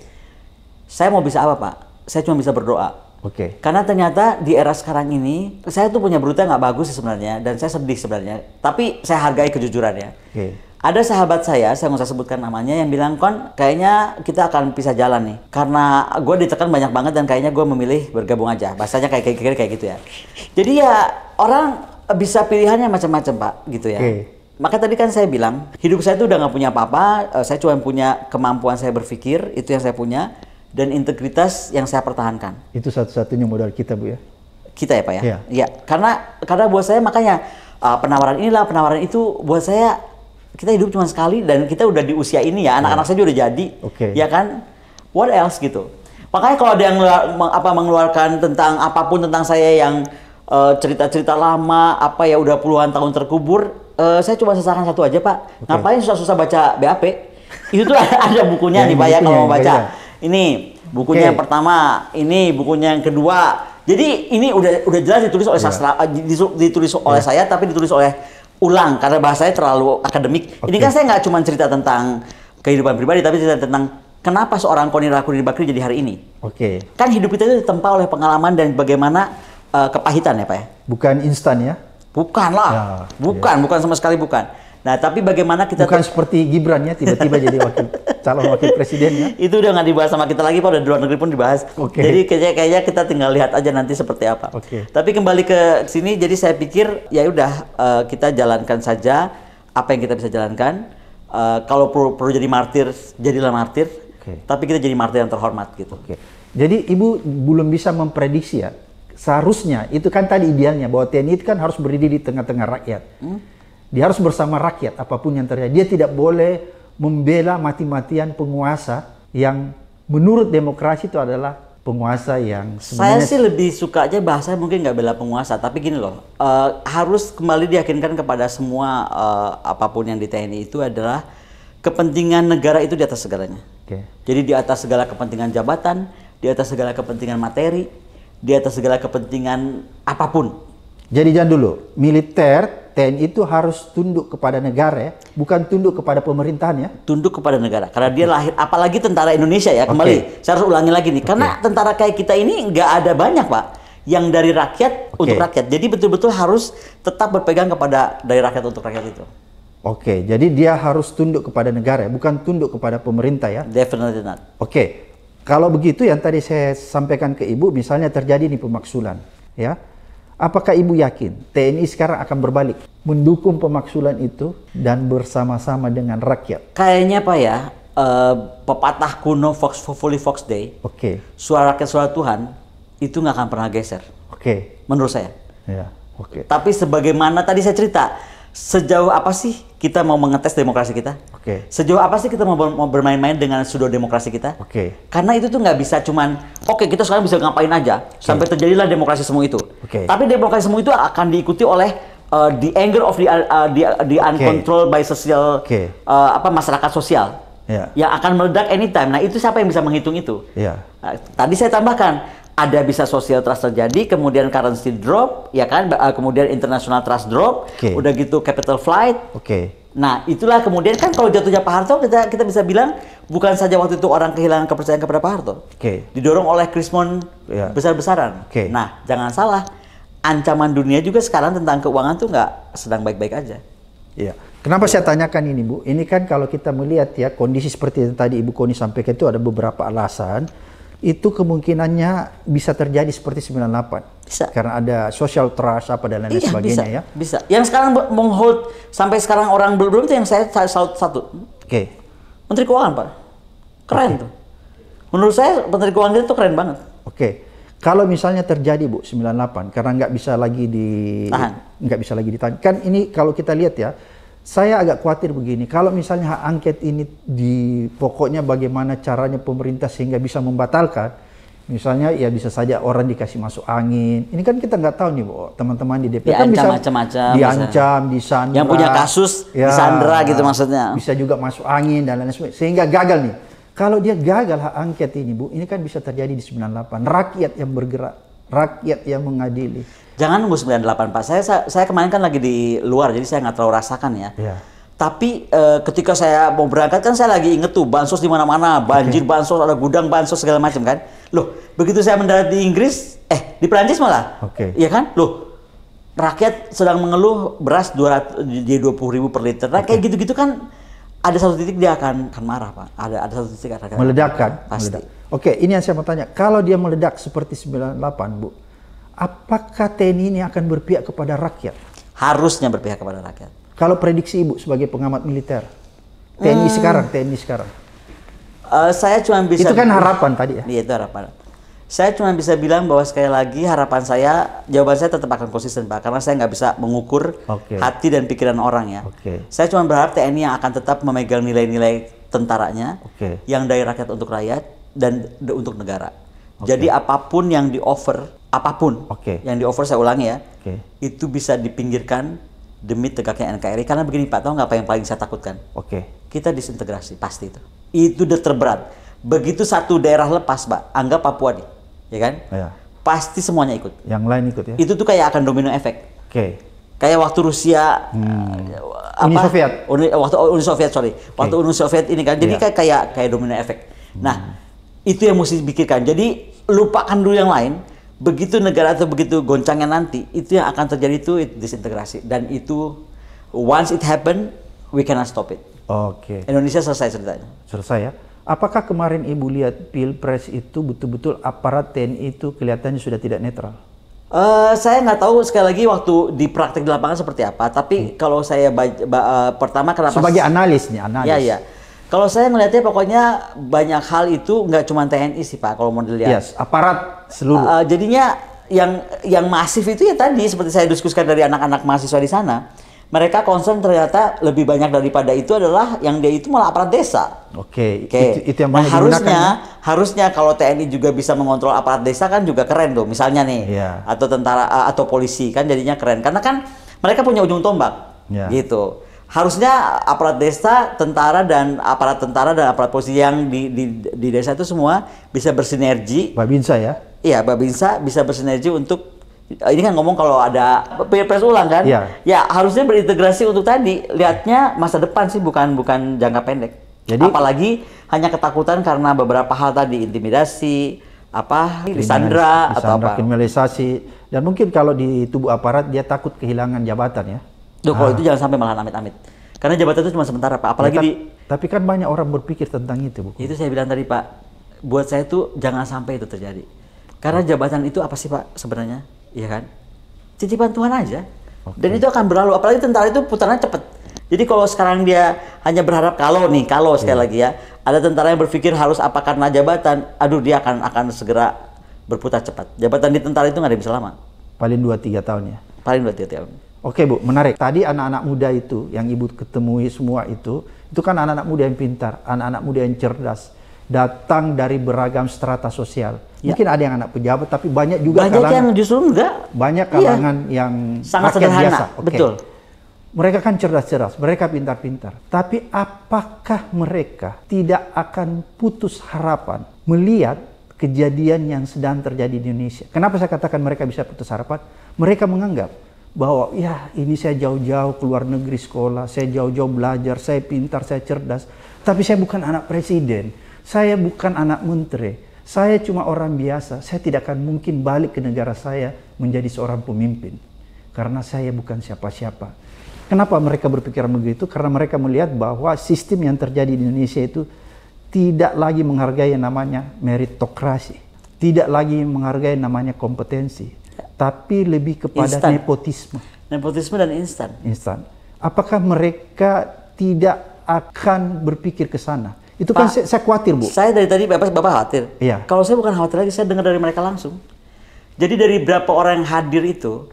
Saya mau bisa apa, Pak? Saya cuma bisa berdoa Oke. Okay. Karena ternyata di era sekarang ini, saya tuh punya berita nggak bagus sebenarnya, dan saya sedih sebenarnya. Tapi saya hargai kejujurannya. Okay. Ada sahabat saya, saya nggak usah sebutkan namanya, yang bilang kon, kayaknya kita akan pisah jalan nih, karena gue ditekan banyak banget dan kayaknya gue memilih bergabung aja. Bahasanya kayak kayak kayak gitu ya. Jadi ya orang bisa pilihannya macam-macam pak, gitu ya. Okay. Maka tadi kan saya bilang, hidup saya tuh udah nggak punya apa-apa, eh, saya cuma punya kemampuan saya berpikir, itu yang saya punya dan integritas yang saya pertahankan. Itu satu-satunya modal kita, Bu ya. Kita ya, Pak ya. Iya. Ya, karena karena buat saya makanya uh, penawaran inilah, penawaran itu buat saya kita hidup cuma sekali dan kita udah di usia ini ya, anak-anak iya. saya juga udah jadi. Okay. Ya kan? What else gitu. Makanya kalau ada yang apa mengeluarkan tentang apapun tentang saya yang uh, cerita-cerita uh, lama, apa ya udah puluhan tahun terkubur, uh, saya cuma sesakan satu aja, Pak. Okay. Ngapain susah-susah baca BAP? Itu tuh ada bukunya nih, Pak ya kalau mau baca. Ya ini bukunya okay. yang pertama, ini bukunya yang kedua. Jadi ini udah udah jelas ditulis oleh yeah. sastra eh, ditulis oleh iya. saya tapi ditulis oleh ulang karena bahasanya terlalu akademik. Okay. Ini kan saya nggak cuma cerita tentang kehidupan pribadi tapi cerita tentang kenapa seorang Koni di Bakri jadi hari ini. Oke. Okay. Kan hidup kita itu ditempa oleh pengalaman dan bagaimana uh, kepahitan ya, Pak ya. Bukan instan ya? Bukan lah. Ya, bukan, iya. bukan sama sekali bukan Nah, tapi bagaimana kita bukan seperti Gibran ya tiba-tiba jadi wakil calon wakil presiden ya? Itu udah nggak dibahas sama kita lagi, Pak. Udah di luar negeri pun dibahas. Okay. Jadi kayaknya, kayaknya kita tinggal lihat aja nanti seperti apa. Okay. Tapi kembali ke sini, jadi saya pikir ya udah uh, kita jalankan saja apa yang kita bisa jalankan. Uh, kalau perlu, perlu jadi martir, jadilah martir. Okay. Tapi kita jadi martir yang terhormat gitu. Okay. Jadi ibu belum bisa memprediksi ya. Seharusnya itu kan tadi idealnya bahwa TNI itu kan harus berdiri di tengah-tengah rakyat. Hmm? Dia harus bersama rakyat apapun yang terjadi. Dia tidak boleh membela mati-matian penguasa yang menurut demokrasi itu adalah penguasa yang sebenarnya... Saya sih lebih suka aja bahasa mungkin nggak bela penguasa, tapi gini loh, uh, harus kembali diyakinkan kepada semua uh, apapun yang di TNI itu adalah kepentingan negara itu di atas segalanya. Okay. Jadi di atas segala kepentingan jabatan, di atas segala kepentingan materi, di atas segala kepentingan apapun jadi jangan dulu, militer TNI itu harus tunduk kepada negara ya, bukan tunduk kepada pemerintahan ya. Tunduk kepada negara, karena dia lahir, apalagi tentara Indonesia ya, kembali. Okay. Saya harus ulangi lagi nih, okay. karena tentara kayak kita ini nggak ada banyak Pak, yang dari rakyat okay. untuk rakyat. Jadi betul-betul harus tetap berpegang kepada dari rakyat untuk rakyat itu. Oke, okay, jadi dia harus tunduk kepada negara, ya, bukan tunduk kepada pemerintah ya? Definitely not. Oke, okay. kalau begitu yang tadi saya sampaikan ke ibu, misalnya terjadi nih pemaksulan, ya, Apakah Ibu yakin TNI sekarang akan berbalik mendukung pemaksulan itu dan bersama-sama dengan rakyat? Kayaknya Pak ya, uh, pepatah kuno Fox Fully Fox Day. Oke. Okay. Suara rakyat suara Tuhan itu nggak akan pernah geser. Oke. Okay. Menurut saya. Ya. Oke. Okay. Tapi sebagaimana tadi saya cerita, sejauh apa sih kita mau mengetes demokrasi kita? Oke. Okay. Sejauh apa sih kita mau, mau bermain-main dengan pseudo demokrasi kita? Oke. Okay. Karena itu tuh nggak bisa cuman oke okay, kita sekarang bisa ngapain aja okay. sampai terjadilah demokrasi semua itu. Oke. Okay. Tapi demokrasi semua itu akan diikuti oleh uh, the anger of the uh, the, the okay. uncontrolled by social okay. uh, eh, apa masyarakat sosial yeah. yang akan meledak anytime. Nah itu siapa yang bisa menghitung itu? Yeah. Nah, tadi saya tambahkan ada bisa sosial trust terjadi, kemudian currency drop, ya kan, eh, kemudian international trust drop, okay. udah gitu capital flight. Oke. Okay. Nah, itulah kemudian kan kalau jatuhnya Pak Harto kita kita bisa bilang bukan saja waktu itu orang kehilangan kepercayaan kepada Pak Harto. Oke. Okay. Didorong oleh Krismon yeah. besar-besaran. Oke. Okay. Nah, jangan salah, ancaman dunia juga sekarang tentang keuangan tuh nggak sedang baik-baik aja. Iya. Yeah. Kenapa saya tanyakan ini Bu? Ini kan kalau kita melihat ya kondisi seperti yang tadi Ibu Koni sampaikan itu ada beberapa alasan itu kemungkinannya bisa terjadi seperti 98. Bisa. Karena ada social trust apa dan lain-lain iya, sebagainya bisa, ya. Bisa. Yang sekarang menghold sampai sekarang orang belum belum itu yang saya salut satu. Oke. Okay. Menteri Keuangan Pak. Keren okay. tuh. Menurut saya Menteri Keuangan itu keren banget. Oke. Okay. Kalau misalnya terjadi Bu 98 karena nggak bisa lagi di nggak bisa lagi ditahan. Kan ini kalau kita lihat ya, saya agak khawatir begini, kalau misalnya hak angket ini di pokoknya bagaimana caranya pemerintah sehingga bisa membatalkan, misalnya ya bisa saja orang dikasih masuk angin. Ini kan kita nggak tahu nih, teman-teman di DPR kan diancam, kan bisa macam-macam, diancam, bisa. disandra. Yang punya kasus ya, disandra gitu nah, maksudnya. Bisa juga masuk angin dan lain-lain sehingga gagal nih. Kalau dia gagal hak angket ini, Bu, ini kan bisa terjadi di 98. Rakyat yang bergerak, rakyat yang mengadili jangan nunggu 98 Pak. Saya saya kemarin kan lagi di luar jadi saya nggak terlalu rasakan ya. Yeah. Tapi e, ketika saya mau berangkat kan saya lagi inget tuh bansos di mana-mana, banjir okay. bansos, ada gudang bansos segala macam kan. Loh, begitu saya mendarat di Inggris, eh di Perancis malah. Oke. Okay. Iya kan? Loh, rakyat sedang mengeluh beras 200 di 20 ribu per liter. Nah, okay. kayak gitu-gitu kan ada satu titik dia akan akan marah, Pak. Ada ada satu titik akan meledakkan. Pasti. Meledak. Oke, ini yang saya mau tanya. Kalau dia meledak seperti 98, Bu, apakah TNI ini akan berpihak kepada rakyat? Harusnya berpihak kepada rakyat. Kalau prediksi Ibu sebagai pengamat militer, TNI hmm. sekarang, TNI sekarang. Uh, saya cuma bisa Itu kan harapan tadi ya. Iya, itu harapan. Saya cuma bisa bilang bahwa sekali lagi harapan saya, jawaban saya tetap akan konsisten Pak, karena saya nggak bisa mengukur okay. hati dan pikiran orang ya. Okay. Saya cuma berharap TNI yang akan tetap memegang nilai-nilai tentaranya, okay. yang dari rakyat untuk rakyat dan untuk negara. Okay. Jadi apapun yang di offer apapun okay. yang di offer saya ulangi ya okay. itu bisa dipinggirkan demi tegaknya NKRI karena begini Pak tahu nggak apa yang paling saya takutkan oke okay. kita disintegrasi pasti itu itu udah terberat begitu satu daerah lepas Pak anggap Papua nih ya kan ya. pasti semuanya ikut yang lain ikut ya itu tuh kayak akan domino efek oke okay. kayak waktu Rusia hmm. Eh, apa, Uni Soviet Uni, waktu Uni Soviet sorry okay. waktu Uni Soviet ini kan jadi ya. kayak kayak kayak domino efek nah, hmm. nah itu yang mesti dipikirkan jadi lupakan dulu yang lain begitu negara atau begitu goncangnya nanti itu yang akan terjadi itu disintegrasi dan itu once it happen we cannot stop it. Oke. Okay. Indonesia selesai ceritanya. Selesai ya. Apakah kemarin Ibu lihat pilpres itu betul-betul aparat TNI itu kelihatannya sudah tidak netral? Uh, saya nggak tahu sekali lagi waktu di praktek di lapangan seperti apa. Tapi hmm. kalau saya uh, pertama kenapa? Sebagai analis nih, analis. Ya, ya iya. Kalau saya melihatnya pokoknya banyak hal itu nggak cuma TNI sih Pak kalau mau dilihat. Yes, aparat seluruh. Uh, jadinya yang yang masif itu ya tadi seperti saya diskusikan dari anak-anak mahasiswa di sana, mereka concern ternyata lebih banyak daripada itu adalah yang dia itu malah aparat desa. Oke. Oke. Itu, itu yang nah, harusnya ya? harusnya kalau TNI juga bisa mengontrol aparat desa kan juga keren dong, misalnya nih. Yeah. Atau tentara eh, atau polisi kan jadinya keren karena kan mereka punya ujung tombak. Yeah. Gitu harusnya aparat desa, tentara dan aparat tentara dan aparat polisi yang di, di, di desa itu semua bisa bersinergi. Babinsa ya? Iya, Babinsa bisa bersinergi untuk ini kan ngomong kalau ada pilpres ulang kan? Ya. Ya harusnya berintegrasi untuk tadi lihatnya masa depan sih bukan bukan jangka pendek. Jadi apalagi hanya ketakutan karena beberapa hal tadi intimidasi, apa disandra, disandra atau apa kriminalisasi dan mungkin kalau di tubuh aparat dia takut kehilangan jabatan ya Duh, kalau ah. itu jangan sampai malah amit-amit. Karena jabatan itu cuma sementara, Pak. Apalagi ya, di Tapi kan banyak orang berpikir tentang itu, Bu. Itu saya bilang tadi, Pak. Buat saya itu jangan sampai itu terjadi. Karena oh. jabatan itu apa sih, Pak, sebenarnya? Iya kan? Titipan Tuhan aja. Okay. Dan itu akan berlalu. Apalagi tentara itu putarnya cepat. Jadi kalau sekarang dia hanya berharap kalau nih, kalau sekali yeah. lagi ya, ada tentara yang berpikir harus apa karena jabatan, aduh dia akan akan segera berputar cepat. Jabatan di tentara itu nggak ada yang bisa lama. Paling 2-3 tahun ya? Paling 2-3 tahun. Oke Bu, menarik. Tadi anak-anak muda itu yang Ibu ketemui semua itu, itu kan anak-anak muda yang pintar, anak-anak muda yang cerdas, datang dari beragam strata sosial. Ya. Mungkin ada yang anak pejabat, tapi banyak juga banyak kalangan. yang justru enggak. Banyak iya. kalangan iya. yang sangat sederhana, biasa. Okay. betul. Mereka kan cerdas-cerdas, mereka pintar-pintar. Tapi apakah mereka tidak akan putus harapan melihat kejadian yang sedang terjadi di Indonesia? Kenapa saya katakan mereka bisa putus harapan? Mereka menganggap bahwa ya ini saya jauh-jauh keluar negeri sekolah, saya jauh-jauh belajar, saya pintar, saya cerdas, tapi saya bukan anak presiden, saya bukan anak menteri, saya cuma orang biasa, saya tidak akan mungkin balik ke negara saya menjadi seorang pemimpin karena saya bukan siapa-siapa. Kenapa mereka berpikir begitu? Karena mereka melihat bahwa sistem yang terjadi di Indonesia itu tidak lagi menghargai yang namanya meritokrasi, tidak lagi menghargai yang namanya kompetensi, tapi lebih kepada instant. nepotisme. Nepotisme dan instan. Instan. Apakah mereka tidak akan berpikir ke sana? Itu kan Pak, kan saya, saya khawatir, Bu. Saya dari tadi Bapak Bapak khawatir. Iya. Kalau saya bukan khawatir lagi, saya dengar dari mereka langsung. Jadi dari berapa orang yang hadir itu,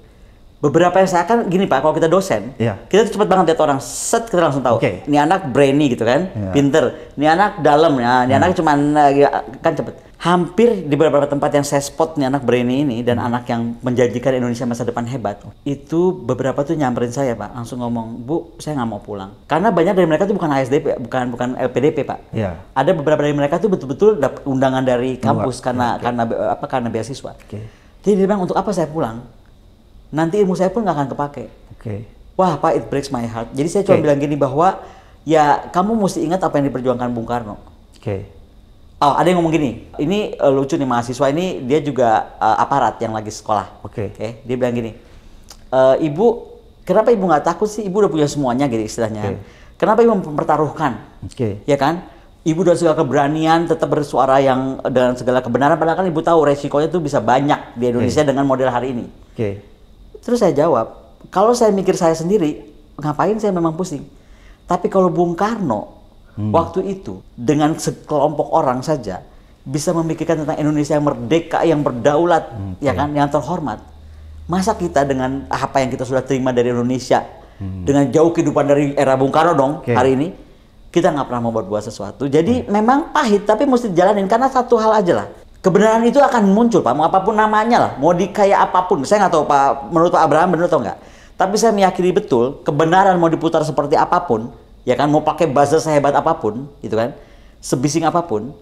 beberapa yang saya akan gini Pak, kalau kita dosen, iya. kita tuh cepat banget lihat orang, set kita langsung tahu. Okay. Ini anak brainy gitu kan, iya. pinter. Ini anak dalam ya, ini hmm. anak cuman eh, kan cepet hampir di beberapa tempat yang saya spot nih anak berani ini dan hmm. anak yang menjanjikan Indonesia masa depan hebat itu beberapa tuh nyamperin saya pak langsung ngomong bu saya nggak mau pulang karena banyak dari mereka tuh bukan ASDP bukan bukan LPDP pak ya. ada beberapa dari mereka tuh betul-betul dapat undangan dari kampus Luar. karena okay. karena apa karena beasiswa okay. jadi dia bilang untuk apa saya pulang nanti ilmu saya pun nggak akan kepake okay. wah pak it breaks my heart jadi saya cuma bilang gini bahwa ya kamu mesti ingat apa yang diperjuangkan Bung Karno okay Oh, ada yang ngomong gini. Ini uh, lucu nih mahasiswa ini dia juga uh, aparat yang lagi sekolah. Oke. Okay. Okay? Dia bilang gini, e, ibu, kenapa ibu nggak takut sih? Ibu udah punya semuanya gitu istilahnya. Okay. Kenapa ibu mempertaruhkan? Oke. Okay. Ya kan? Ibu dengan segala keberanian tetap bersuara yang dengan segala kebenaran. Padahal kan ibu tahu resikonya tuh bisa banyak di Indonesia okay. dengan model hari ini. Oke. Okay. Terus saya jawab, kalau saya mikir saya sendiri, ngapain saya memang pusing. Tapi kalau Bung Karno Hmm. Waktu itu dengan sekelompok orang saja bisa memikirkan tentang Indonesia yang merdeka, yang berdaulat, okay. Hmm, ya kan, yang terhormat. Masa kita dengan apa yang kita sudah terima dari Indonesia, hmm. dengan jauh kehidupan dari era Bung Karno dong okay. hari ini, kita nggak pernah membuat buat sesuatu. Jadi hmm. memang pahit, tapi mesti jalanin karena satu hal aja lah. Kebenaran itu akan muncul, Pak. Mau apapun namanya lah, mau dikaya apapun. Saya nggak tahu Pak, menurut Pak Abraham benar atau nggak. Tapi saya meyakini betul, kebenaran mau diputar seperti apapun, ya kan mau pakai bahasa sehebat apapun gitu kan sebising apapun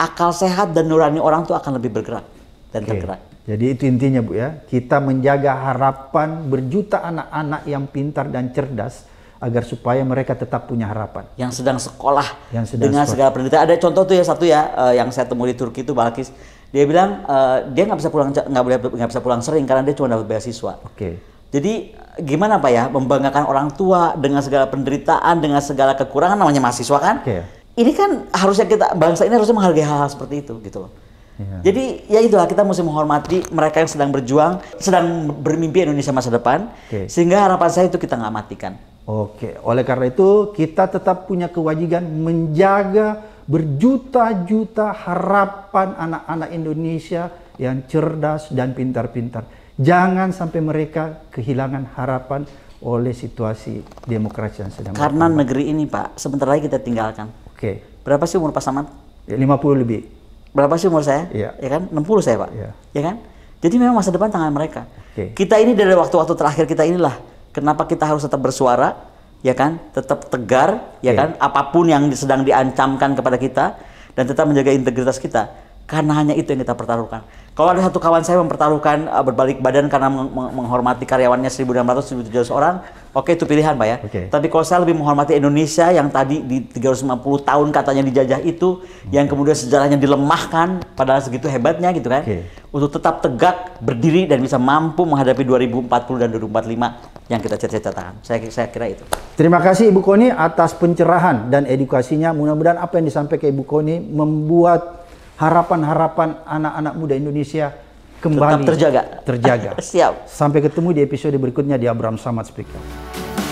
akal sehat dan nurani orang tuh akan lebih bergerak dan okay. tergerak jadi itu intinya bu ya kita menjaga harapan berjuta anak-anak yang pintar dan cerdas agar supaya mereka tetap punya harapan. Yang sedang sekolah yang sedang dengan sekolah. segala pendidikan. Ada contoh tuh ya satu ya eh, yang saya temui di Turki itu Balkis. Dia bilang uh, dia nggak bisa pulang nggak boleh nggak bisa pulang sering karena dia cuma dapat beasiswa. Oke. Okay. Jadi gimana Pak ya, membanggakan orang tua dengan segala penderitaan, dengan segala kekurangan namanya mahasiswa kan? Okay. Ini kan harusnya kita bangsa ini harusnya menghargai hal-hal seperti itu gitu loh. Yeah. Jadi ya itulah kita mesti menghormati mereka yang sedang berjuang, sedang bermimpi Indonesia masa depan, okay. sehingga harapan saya itu kita nggak matikan. Oke, oleh karena itu kita tetap punya kewajiban menjaga berjuta-juta harapan anak-anak Indonesia yang cerdas dan pintar-pintar. Jangan sampai mereka kehilangan harapan oleh situasi demokrasi yang sedang Karena berkembang. negeri ini Pak, sebentar lagi kita tinggalkan. Oke. Okay. Berapa sih umur Pak Samad? 50 ya, lebih. Berapa sih umur saya? Iya. Ya kan? 60 saya Pak. Iya. Ya kan? Jadi memang masa depan tangan mereka. Okay. Kita ini dari waktu-waktu terakhir kita inilah kenapa kita harus tetap bersuara, ya kan? Tetap tegar, ya okay. kan? Apapun yang sedang diancamkan kepada kita dan tetap menjaga integritas kita. Karena hanya itu yang kita pertaruhkan. Kalau ada satu kawan saya mempertaruhkan uh, berbalik badan karena meng menghormati karyawannya 1.600 1.700 orang, oke okay, itu pilihan Pak ya. Okay. Tapi kalau saya lebih menghormati Indonesia yang tadi di 350 tahun katanya dijajah itu, okay. yang kemudian sejarahnya dilemahkan padahal segitu hebatnya gitu kan. Okay. Untuk tetap tegak, berdiri dan bisa mampu menghadapi 2040 dan 2045 yang kita cita-citakan. Saya saya kira itu. Terima kasih Ibu Koni atas pencerahan dan edukasinya. Mudah-mudahan apa yang disampaikan Ibu Koni membuat harapan-harapan anak-anak muda Indonesia kembali Tetap terjaga. Terjaga. Siap. Sampai ketemu di episode berikutnya di Abraham Samad Speaker.